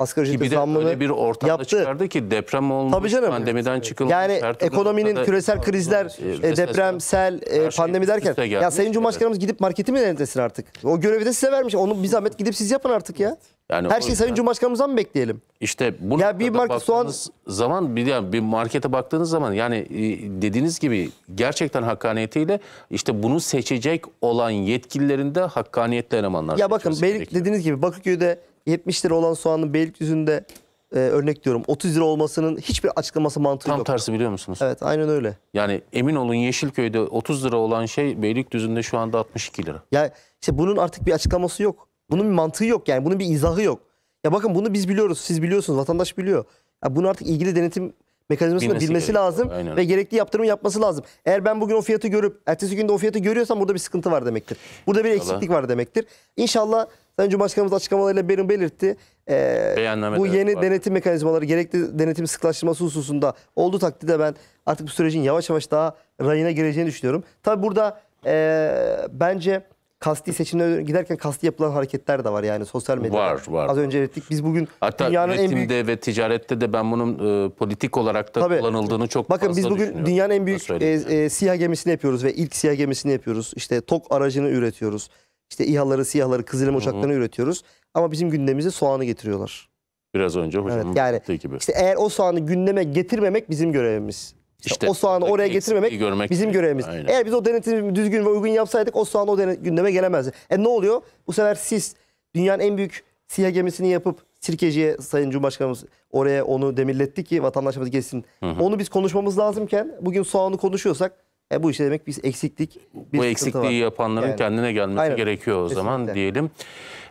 Asgari ücret zammını bir ortamda yaptı. çıkardı ki deprem olmuş, Tabii canım. pandemiden çıkılmış. Yani ekonominin küresel krizler, ee, e, deprem, sel, e, şey pandemi derken. Ya Sayın Cumhurbaşkanımız gidip marketi mi denetlesin artık? O görevi de size vermiş. Onu bir zahmet gidip siz yapın artık ya. Yani Her şeyi Sayın Cumhurbaşkanımızdan mı bekleyelim? İşte bu ya bir market soğan zaman bir yani bir markete baktığınız zaman yani e, dediğiniz gibi gerçekten hakkaniyetiyle işte bunu seçecek olan yetkililerin de hakkaniyetli elemanlar. Ya bakın Beylik, dediğiniz gibi Bakırköy'de 70 lira olan soğanın Beylikdüzü'nde e, örnek diyorum 30 lira olmasının hiçbir açıklaması mantığı Tam yok. tersi biliyor musunuz? Evet aynen öyle. Yani emin olun Yeşilköy'de 30 lira olan şey Beylikdüzü'nde şu anda 62 lira. Ya işte bunun artık bir açıklaması yok. Bunun bir mantığı yok yani bunun bir izahı yok. Ya bakın bunu biz biliyoruz, siz biliyorsunuz, vatandaş biliyor. Ya bunu artık ilgili denetim mekanizmasında Bilmesi bilmesi lazım aynen. ve gerekli yaptırımı yapması lazım. Eğer ben bugün o fiyatı görüp ertesi günde o fiyatı görüyorsam burada bir sıkıntı var demektir. Burada bir eksiklik var demektir. İnşallah Sayın Cumhurbaşkanımız açıklamalarıyla benim belirtti. Ee, bu yeni var. denetim mekanizmaları gerekli denetim sıklaştırması hususunda olduğu takdirde ben artık bu sürecin yavaş yavaş daha rayına gireceğini düşünüyorum. Tabi burada e, bence kasti seçimlere giderken kasti yapılan hareketler de var yani sosyal medyada. Var var. Az önce ettik. Biz bugün Hatta dünyanın en büyük... ve ticarette de ben bunun e, politik olarak da Tabii. kullanıldığını çok Bakın fazla biz bugün dünyanın en büyük e, e, siyah gemisini yapıyoruz ve ilk siyah gemisini yapıyoruz. İşte tok aracını üretiyoruz. İşte İHA'ları, SİHA'ları, Kızılem uçaklarını üretiyoruz. Ama bizim gündemimize soğanı getiriyorlar. Biraz önce hocam evet, yani, gibi. İşte eğer o soğanı gündeme getirmemek bizim görevimiz. İşte, işte o soğanı oraya getirmemek görmek bizim görevimiz. Aynen. Eğer biz o denetimi düzgün ve uygun yapsaydık o soğan o denet, gündeme gelemezdi. E ne oluyor? Bu sefer siz dünyanın en büyük siyah gemisini yapıp Sirkeci'ye Sayın Cumhurbaşkanımız oraya onu demirletti ki vatandaşımız gelsin. Hı hı. Onu biz konuşmamız lazımken bugün soğanı konuşuyorsak e bu işte demek biz eksiklik. Bir bu eksikliği var. yapanların yani. kendine gelmesi Aynen. gerekiyor o Kesinlikle. zaman diyelim.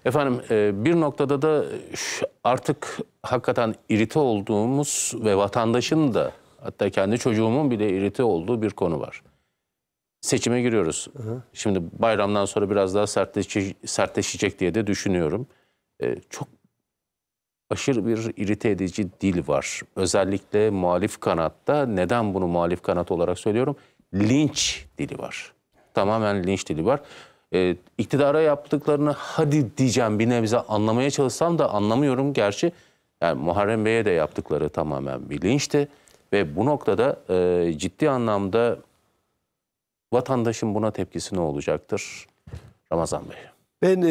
Efendim e, bir noktada da artık hakikaten irite olduğumuz ve vatandaşın da hatta kendi çocuğumun bile irite olduğu bir konu var. Seçime giriyoruz. Hı Şimdi bayramdan sonra biraz daha sertleşecek, sertleşecek diye de düşünüyorum. E, çok aşırı bir irite edici dil var. Özellikle muhalif kanatta. Neden bunu muhalif kanat olarak söylüyorum? linç dili var. Tamamen linç dili var. E, iktidara yaptıklarını hadi diyeceğim bir nebze anlamaya çalışsam da anlamıyorum gerçi. Yani Muharrem Bey'e de yaptıkları tamamen bir linçti. Ve bu noktada e, ciddi anlamda vatandaşın buna tepkisi ne olacaktır Ramazan Bey? Ben e,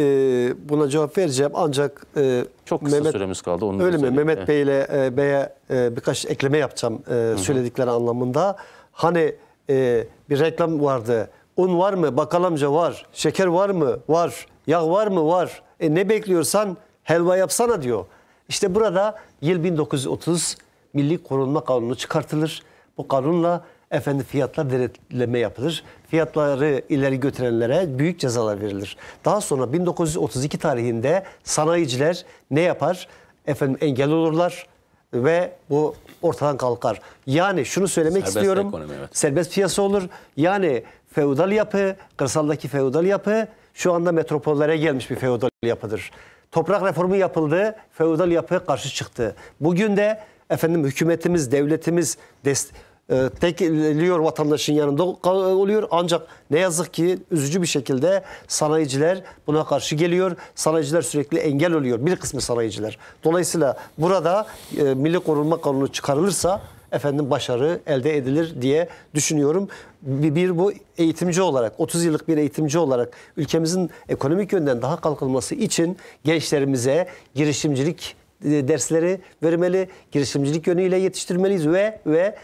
buna cevap vereceğim ancak e, çok kısa Mehmet, süremiz kaldı. Onu öyle mi? Mehmet eh. Bey e, Bey'e e, birkaç ekleme yapacağım e, söyledikleri anlamında. Hani e, bir reklam vardı. Un var mı? Bakal amca var. Şeker var mı? Var. Yağ var mı? Var. E ne bekliyorsan helva yapsana diyor. İşte burada yıl 1930 Milli Korunma Kanunu çıkartılır. Bu kanunla efendim fiyatlar denetleme yapılır. Fiyatları ileri götürenlere büyük cezalar verilir. Daha sonra 1932 tarihinde sanayiciler ne yapar? Efendim engel olurlar ve bu ortadan kalkar. Yani şunu söylemek serbest istiyorum. Ekonomi, evet. Serbest piyasa olur. Yani feodal yapı, kırsaldaki feodal yapı şu anda metropollere gelmiş bir feodal yapıdır. Toprak reformu yapıldı, feodal yapı karşı çıktı. Bugün de efendim hükümetimiz, devletimiz destek e, ee, tekliyor vatandaşın yanında oluyor. Ancak ne yazık ki üzücü bir şekilde sanayiciler buna karşı geliyor. Sanayiciler sürekli engel oluyor. Bir kısmı sanayiciler. Dolayısıyla burada e, Milli Korunma Kanunu çıkarılırsa efendim başarı elde edilir diye düşünüyorum. Bir, bir bu eğitimci olarak 30 yıllık bir eğitimci olarak ülkemizin ekonomik yönden daha kalkınması için gençlerimize girişimcilik e, dersleri vermeli, girişimcilik yönüyle yetiştirmeliyiz ve ve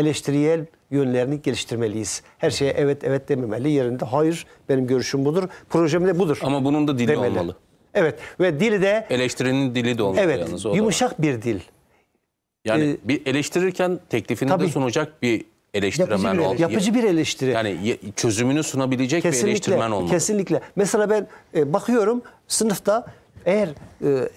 eleştiriyel yönlerini geliştirmeliyiz. Her şeye evet evet dememeli. Yerinde hayır benim görüşüm budur. Projem de budur. Ama bunun da dili demeli. olmalı. Evet ve dili de... Eleştirinin dili de olmalı evet, yalnız. Evet yumuşak bir dil. Yani ee, bir eleştirirken teklifini tabii, de sunacak bir eleştirmen yapıcı bir, olmalı. Yapıcı bir eleştiri. Yani çözümünü sunabilecek kesinlikle, bir eleştirmen olmalı. Kesinlikle. Mesela ben e, bakıyorum sınıfta eğer e,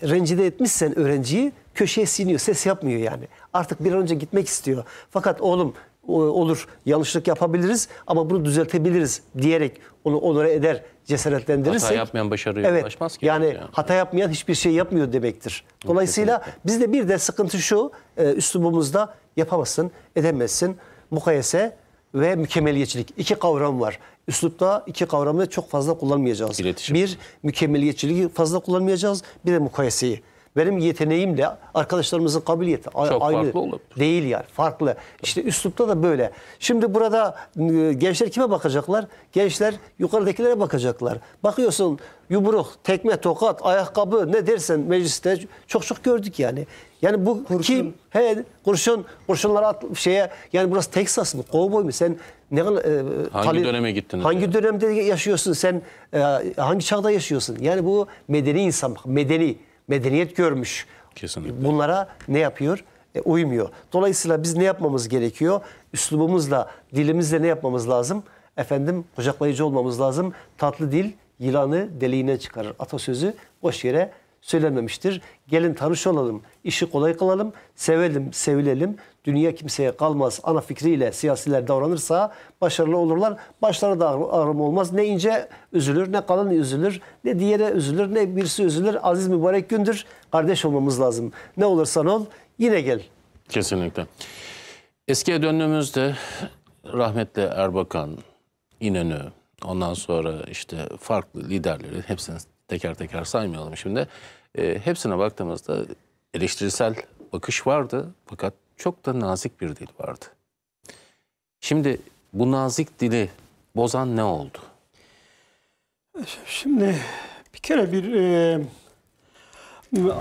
rencide etmişsen öğrenciyi köşeye siniyor, ses yapmıyor yani artık bir an önce gitmek istiyor. Fakat oğlum olur yanlışlık yapabiliriz ama bunu düzeltebiliriz diyerek onu onore eder cesaretlendirirsek. Hata yapmayan başarıya evet, ulaşmaz ki. Yani, yani hata yapmayan hiçbir şey yapmıyor demektir. Dolayısıyla Kesinlikle. bizde bir de sıkıntı şu e, üslubumuzda yapamazsın, edemezsin, mukayese ve mükemmeliyetçilik. iki kavram var. Üslupta iki kavramı çok fazla kullanmayacağız. İletişim. Bir, mükemmeliyetçiliği fazla kullanmayacağız. Bir de mukayeseyi benim yeteneğimle arkadaşlarımızın kabiliyeti Çok aynı değil yani farklı. İşte üslupta da böyle. Şimdi burada e, gençler kime bakacaklar? Gençler yukarıdakilere bakacaklar. Bakıyorsun yumruk, tekme, tokat, ayakkabı ne dersen mecliste çok çok gördük yani. Yani bu kurşun. kim? He, kurşun, kurşunlara at, şeye yani burası Texas mı? Kovboy mu? Sen ne e, hangi tali, döneme gittin? Hangi yani? dönemde yaşıyorsun sen? E, hangi çağda yaşıyorsun? Yani bu medeni insan, medeni medeniyet görmüş. Kesinlikle. Bunlara ne yapıyor? E, uymuyor. Dolayısıyla biz ne yapmamız gerekiyor? Üslubumuzla, dilimizle ne yapmamız lazım? Efendim kucaklayıcı olmamız lazım. Tatlı dil yılanı deliğine çıkarır. Atasözü boş yere söylenmemiştir. Gelin tanış olalım, işi kolay kılalım, sevelim, sevilelim dünya kimseye kalmaz ana fikriyle siyasiler davranırsa başarılı olurlar. Başları da ağrım olmaz. Ne ince üzülür, ne kalın üzülür, ne diğeri üzülür, ne birisi üzülür. Aziz mübarek gündür. Kardeş olmamız lazım. Ne olursan ol yine gel. Kesinlikle. Eskiye döndüğümüzde rahmetli Erbakan, İnönü, ondan sonra işte farklı liderleri hepsini teker teker saymayalım şimdi. E, hepsine baktığımızda eleştirisel bakış vardı fakat çok da nazik bir dil vardı. Şimdi bu nazik dili bozan ne oldu? Şimdi bir kere bir e,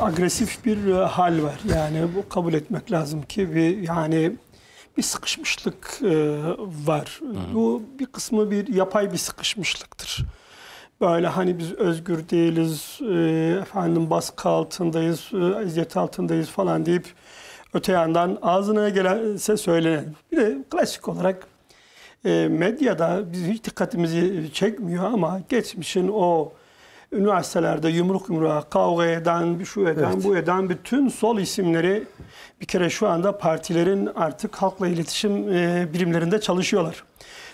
agresif bir e, hal var. Yani bu kabul etmek lazım ki bir yani bir sıkışmışlık e, var. Hı. Bu bir kısmı bir yapay bir sıkışmışlıktır. Böyle hani biz özgür değiliz, e, efendim baskı altındayız, e, eziyet altındayız falan deyip Öte yandan ağzına gelense söyle. Bir de klasik olarak e, medyada biz hiç dikkatimizi çekmiyor ama geçmişin o üniversitelerde yumruk yumruğa kavga eden, bir şu eden, evet. bu eden bütün sol isimleri bir kere şu anda partilerin artık halkla iletişim e, birimlerinde çalışıyorlar.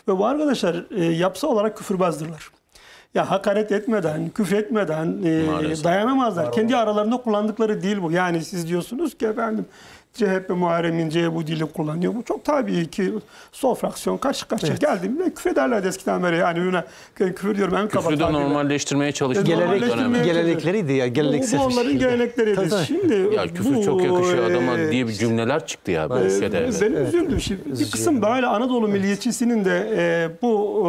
Ve bu arkadaşlar e, yapsa olarak küfürbazdırlar. Ya hakaret etmeden, küfür etmeden e, dayanamazlar. Var Kendi aralarında kullandıkları değil bu. Yani siz diyorsunuz ki efendim CHP Muharrem İnce'ye bu dili kullanıyor. Bu çok tabii ki sol fraksiyon kaşık karşıya evet. geldiğimde küfrederlerdi eskiden beri. Yani Yuna küfür diyorum en kaba Küfrü de normalleştirmeye e, çalıştığı Gelerek, gelenekleriydi ya. Geleneksel bu, bu onların gelenekleriydi. Tabii. Şimdi ya küfür bu, çok yakışıyor e, adama diye cümleler çıktı ya bu ülkede. Evet. Benim evet. üzüldüm. Şimdi Üzücü bir kısım böyle Anadolu evet. milliyetçisinin de e, bu e,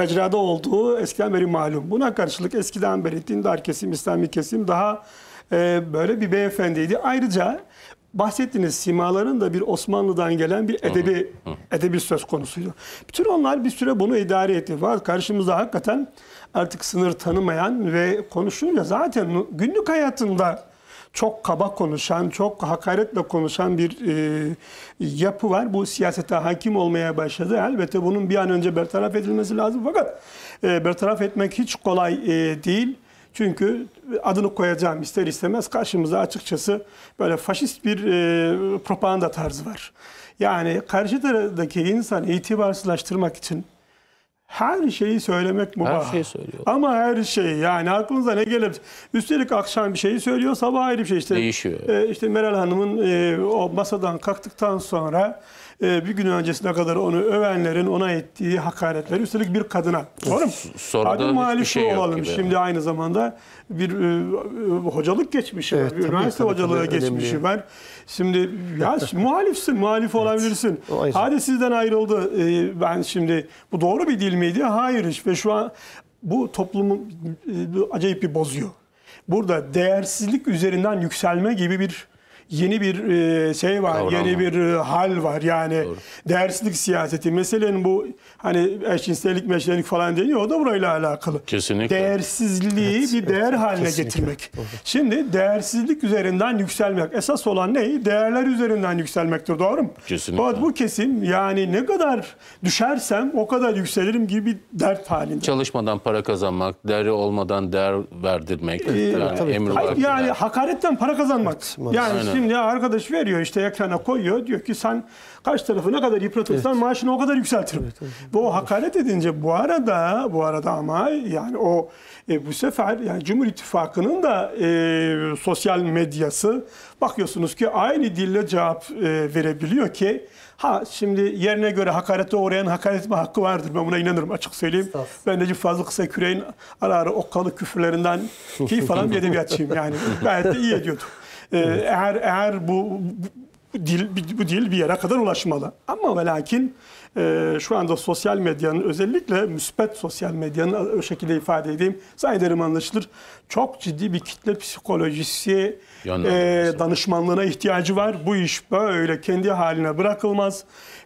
mecrada olduğu eskiden beri malum. Buna karşılık eskiden beri dindar kesim, İslami kesim daha e, böyle bir beyefendiydi. Ayrıca bahsettiğiniz simaların da bir Osmanlı'dan gelen bir edebi hı hı. edebi söz konusuydu. Bütün onlar bir süre bunu idare etti. Var karşımızda hakikaten artık sınır tanımayan ve konuşunca zaten günlük hayatında çok kaba konuşan, çok hakaretle konuşan bir e, yapı var. Bu siyasete hakim olmaya başladı. Elbette bunun bir an önce bertaraf edilmesi lazım. Fakat e, bertaraf etmek hiç kolay e, değil. Çünkü adını koyacağım ister istemez karşımıza açıkçası böyle faşist bir e, propaganda tarzı var. Yani karşı taraftaki insan itibarsızlaştırmak için her şeyi söylemek mubah. Her şeyi söylüyor. Ama her şeyi yani aklınıza ne gelir? Üstelik akşam bir şeyi söylüyor, sabah ayrı bir şey işte. Değişiyor. E, işte Meral Hanım'ın e, o masadan kalktıktan sonra ee, bir gün öncesine kadar onu övenlerin ona ettiği hakaretler üstelik bir kadına. Doğru mu? Hadi hiçbir şey olalım. Gibi. Şimdi aynı zamanda bir e, e hocalık geçmişi evet, var. tabii, üniversite tabii, hocalığı tabii, geçmişi var. Şimdi ya <laughs> muhalifsin, muhalif olabilirsin. Evet, Hadi sizden ayrıldı. E, ben şimdi bu doğru bir dil miydi? Hayır. iş Ve şu an bu toplumu e, acayip bir bozuyor burada değersizlik üzerinden yükselme gibi bir yeni bir e, şey var, Kavram yeni bir e, hal var. Yani Doğru. derslik siyaseti. Meselenin bu hani eşcinsellik, meşrelik falan deniyor. O da burayla alakalı. Kesinlikle. Değersizliği evet. bir değer haline Kesinlikle. getirmek. Doğru. Şimdi değersizlik üzerinden yükselmek. Esas olan ne? Değerler üzerinden yükselmektir. Doğru mu? Kesinlikle. Fakat bu kesim yani ne kadar düşersem o kadar yükselirim gibi bir dert halinde. Çalışmadan para kazanmak, değeri olmadan değer verdirmek. Ee, yani, tabii. Emir Hayır, yani hakaretten para kazanmak. Evet, yani Aynen. Şimdi arkadaş veriyor işte ekrana koyuyor. Diyor ki sen kaç tarafı ne kadar yıpratırsan evet. maaşını o kadar yükseltirim. Evet, evet, evet. Bu hakaret edince bu arada bu arada ama yani o e, bu sefer yani Cumhur İttifakı'nın da e, sosyal medyası bakıyorsunuz ki aynı dille cevap e, verebiliyor ki Ha şimdi yerine göre hakarete uğrayan hakaret etme hakkı vardır. Ben buna inanırım açık söyleyeyim. Ben Necip Fazıl Kısa Küreğin ara ara okkalı küfürlerinden <laughs> ki falan bir edebiyatçıyım yani. Gayet de iyi ediyordum. Ee, evet. Eğer eğer bu, bu dil bu dil bir yere kadar ulaşmalı. Ama ve lakin e, şu anda sosyal medyanın özellikle müspet sosyal medyanın o şekilde ifade edeyim zannederim anlaşılır. Çok ciddi bir kitle psikolojisi e, danışmanlığına ihtiyacı var. Bu iş böyle kendi haline bırakılmaz.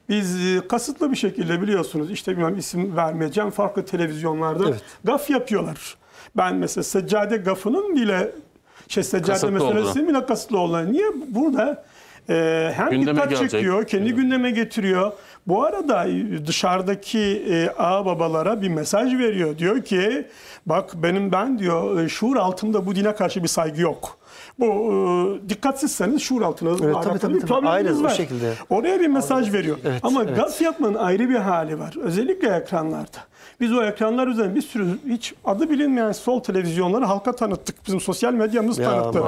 Biz e, kasıtlı bir şekilde biliyorsunuz işte bilmem isim vermeyeceğim farklı televizyonlarda evet. gaf yapıyorlar. Ben mesela Seccade Gafı'nın bile şey seccade meselesi oldu. mülakasıtlı olan. Niye burada e, hem gündeme dikkat gelecek. çekiyor, kendi gündeme getiriyor. Bu arada e, dışarıdaki e, ağababalara bir mesaj veriyor. Diyor ki bak benim ben diyor e, şuur altında bu dine karşı bir saygı yok. Bu e, dikkatsizseniz şuur altında evet, tabii, tabii, bir probleminiz tabii. var. Şekilde. Oraya bir mesaj Aynen. veriyor. Evet, Ama evet. gaz yapmanın ayrı bir hali var. Özellikle ekranlarda. Biz o ekranlar üzerinde bir sürü hiç adı bilinmeyen sol televizyonları halka tanıttık. Bizim sosyal medyamız ya, tanıttı.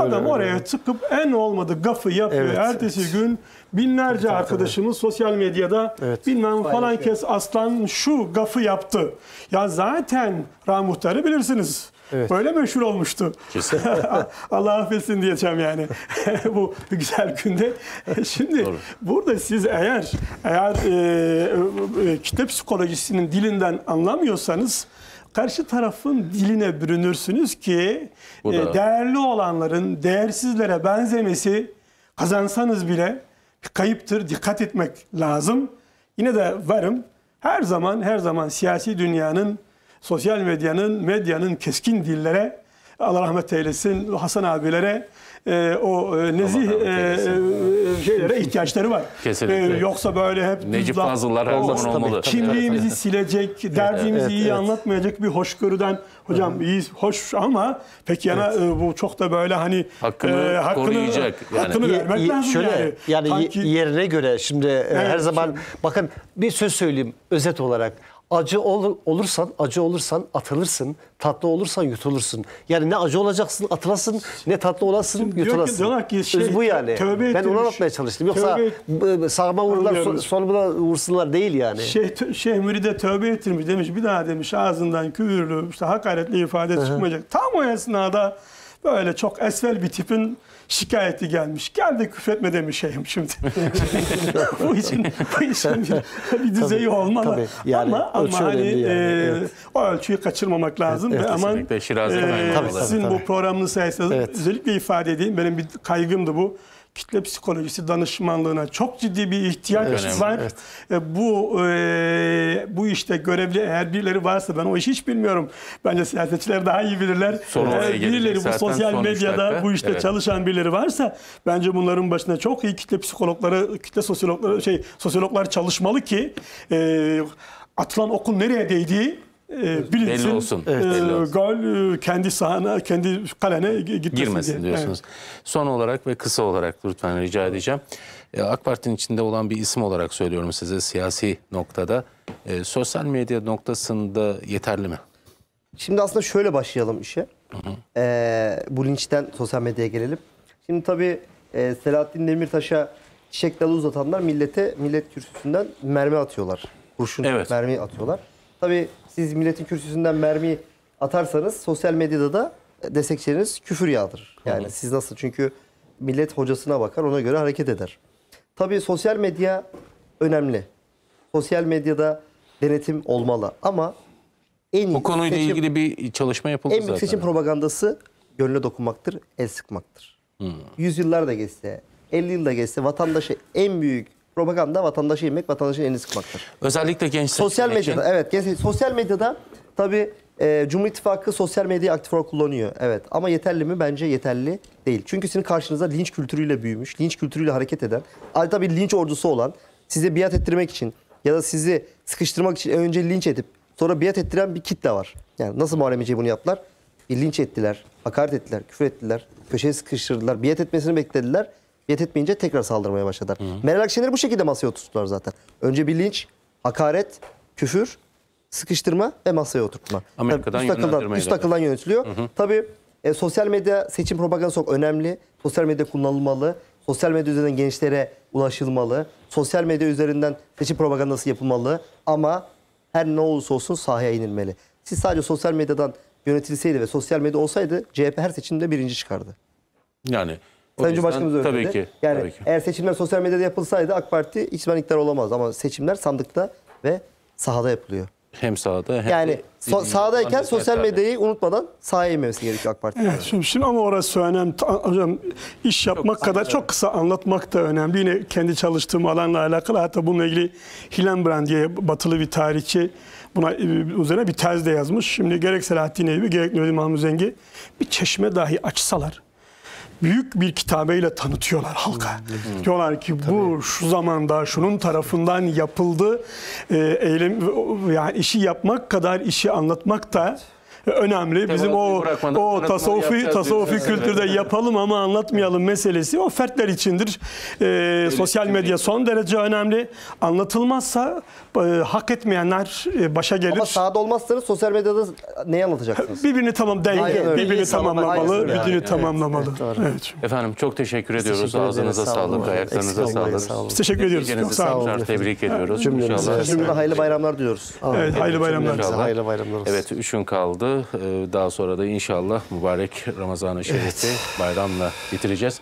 Adam öyle, oraya öyle. çıkıp en olmadı gafı yapıyor. Evet, Ertesi evet. gün binlerce evet, arkadaşımız sosyal medyada evet. bilmem falan şey. kes aslan şu gafı yaptı. Ya zaten Rahmuhtar'ı bilirsiniz. Evet. Böyle meşhur olmuştu. <laughs> Allah affetsin diyeceğim yani <laughs> bu güzel günde. <laughs> Şimdi Doğru. burada siz eğer eğer e, e, e, kitap psikolojisinin dilinden anlamıyorsanız karşı tarafın diline bürünürsünüz ki e, değerli olanların değersizlere benzemesi kazansanız bile kayıptır. Dikkat etmek lazım. Yine de varım. Her zaman her zaman siyasi dünyanın sosyal medyanın, medyanın keskin dillere, Allah rahmet eylesin, Hasan abilere, e, o e, nezih e, e, şeylere ihtiyaçları var. Kesinlikle. E, yoksa böyle hep Necip Fazıl'lar her zaman olmalı. Kimliğimizi silecek, derdimizi evet, iyi evet. anlatmayacak bir hoşgörüden hocam Hı. iyi hoş ama pek yana evet. e, bu çok da böyle hani hakkını, e, hakkını koruyacak hakkını yani. vermek lazım şöyle, yani. Yani Sanki, yerine göre şimdi e, evet, her zaman şimdi, bakın bir söz söyleyeyim özet olarak acı ol, olursan, acı olursan atılırsın, tatlı olursan yutulursun. Yani ne acı olacaksın, atılasın, ne tatlı olasın, yutulasın. Diyor ki, ki şey, bu yani. Tövbe ben onu anlatmaya çalıştım. Yoksa tövbe, sağıma vururlar, soluma vursunlar değil yani. Şeyh, Şeyh Müride tövbe ettirmiş demiş, bir daha demiş ağzından küfürlü, işte hakaretli ifade Hı -hı. çıkmayacak. Tam o esnada böyle çok esvel bir tipin şikayeti gelmiş. Gel de küfretme demişeyim şimdi. <laughs> bu için bu için bir, bir düzeyi tabii, olmalı. Tabii. Yani, ama ama hani yani, e, evet. o ölçüyü kaçırmamak lazım evet, ve aman e, sizin tabii, bu programınız sayesinde evet. özellikle ifade edeyim benim bir kaygım da bu kitle psikolojisi danışmanlığına çok ciddi bir ihtiyaç evet, var. Evet. E, bu e, bu işte görevli eğer birileri varsa ben o işi hiç bilmiyorum. Bence siyasetçiler daha iyi bilirler. Son eğer birileri bu sosyal medyada bu işte evet. çalışan birileri varsa bence bunların başına çok iyi kitle psikologları, kitle sosyologları şey sosyologlar çalışmalı ki e, atılan okun nereye değdiği e, Belli olsun. Evet, olsun. Gol e, kendi sahana, kendi kalene gitmesin, girmesin diye. diyorsunuz. Evet. Son olarak ve kısa olarak lütfen rica edeceğim. E, AK Parti'nin içinde olan bir isim olarak söylüyorum size siyasi noktada. E, sosyal medya noktasında yeterli mi? Şimdi aslında şöyle başlayalım işe. Hı hı. E, bu linçten sosyal medyaya gelelim. Şimdi tabii e, Selahattin Demirtaş'a çiçek dalı uzatanlar millete millet kürsüsünden mermi atıyorlar. Kurşun evet. mermi atıyorlar. Tabii siz milletin kürsüsünden mermi atarsanız sosyal medyada da destekçileriniz küfür yağdırır. Yani Hı. siz nasıl? Çünkü millet hocasına bakar ona göre hareket eder. Tabii sosyal medya önemli. Sosyal medyada denetim olmalı ama en Bu konuyla seçim, ilgili bir çalışma yapıldı zaten. En büyük seçim propagandası gönlüne dokunmaktır, el sıkmaktır. Hmm. 100 yıllar da geçse, 50 yıl da geçse vatandaşı en büyük propaganda vatandaşı inmek, vatandaşın elini sıkmaktır. Özellikle gençler. Sosyal medyada, için. evet. Genç, sosyal medyada tabii e, Cumhur İttifakı sosyal medyayı aktif olarak kullanıyor. Evet ama yeterli mi? Bence yeterli değil. Çünkü sizin karşınıza linç kültürüyle büyümüş, linç kültürüyle hareket eden, adeta bir linç ordusu olan, size biat ettirmek için ya da sizi sıkıştırmak için önce linç edip sonra biat ettiren bir kitle var. Yani nasıl Muharrem İnce'yi bunu yaptılar? Bir e, linç ettiler, hakaret ettiler, küfür ettiler, köşeye sıkıştırdılar, biat etmesini beklediler yetitmeyince tekrar saldırmaya başladılar. Hı. Meral Akşener'i bu şekilde masaya oturttular zaten. Önce bir linç, hakaret, küfür, sıkıştırma ve masaya oturtma. Amerika'dan Tabii, üst akıldan, üst akıldan yönetiliyor. Hı hı. Tabii e, sosyal medya seçim propagandası çok önemli. Sosyal medya kullanılmalı. Sosyal medya üzerinden gençlere ulaşılmalı. Sosyal medya üzerinden seçim propagandası yapılmalı. Ama her ne olursa olsun sahaya inilmeli. Siz sadece sosyal medyadan yönetilseydi ve sosyal medya olsaydı CHP her seçimde birinci çıkardı. Yani Sayın Cumhurbaşkanımız öyle tabii Ki, yani tabii ki. eğer seçimler sosyal medyada yapılsaydı AK Parti hiçbir iktidar olamaz ama seçimler sandıkta ve sahada yapılıyor. Hem sahada hem yani so sahadayken sosyal medyayı unutmadan sahaya inmemesi gerekiyor AK Parti. Evet, şimdi, şimdi ama orası önemli. Hocam iş yapmak çok kadar önemli. çok kısa anlatmak da önemli. Yine kendi çalıştığım alanla alakalı hatta bununla ilgili Hilenbrand diye batılı bir tarihçi buna e, üzerine bir tez de yazmış. Şimdi gerek Selahattin Eyüp gerek Nuri Mahmut bir çeşme dahi açsalar büyük bir kitabeyle tanıtıyorlar halka. Diyorlar ki bu Tabii. şu zamanda şunun tarafından yapıldı. E, eylem yani işi yapmak kadar işi anlatmak da önemli. Bizim o o tasavvufi tasavvufi kültürde yapalım ama anlatmayalım meselesi o fertler içindir. Ee, sosyal medya son derece önemli. Anlatılmazsa ee, hak etmeyenler e, başa gelir. Ama sahada olmazsanız sosyal medyada ne anlatacaksınız? <laughs> Birbirini tamam denge, Aynen, birbirini, birbirini tamamlamalı, yani. birbirini evet, tamamlamalı. Evet, evet, Efendim çok teşekkür ediyoruz. Teşekkür Ağzınıza sağ sağlık, ayaklarınıza sağlık. Sağ Biz teşekkür ediyoruz. Sağ olun. Tebrik ediyoruz. Cümlemize, cümle hayırlı bayramlar diyoruz. Evet, hayırlı bayramlar. Hayırlı bayramlar. Evet, üçün kaldı. Ee, daha sonra da inşallah mübarek Ramazan-ı Şerif'i bayramla bitireceğiz.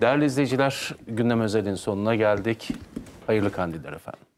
Değerli izleyiciler, gündem özelin sonuna geldik. Hayırlı kandiller efendim.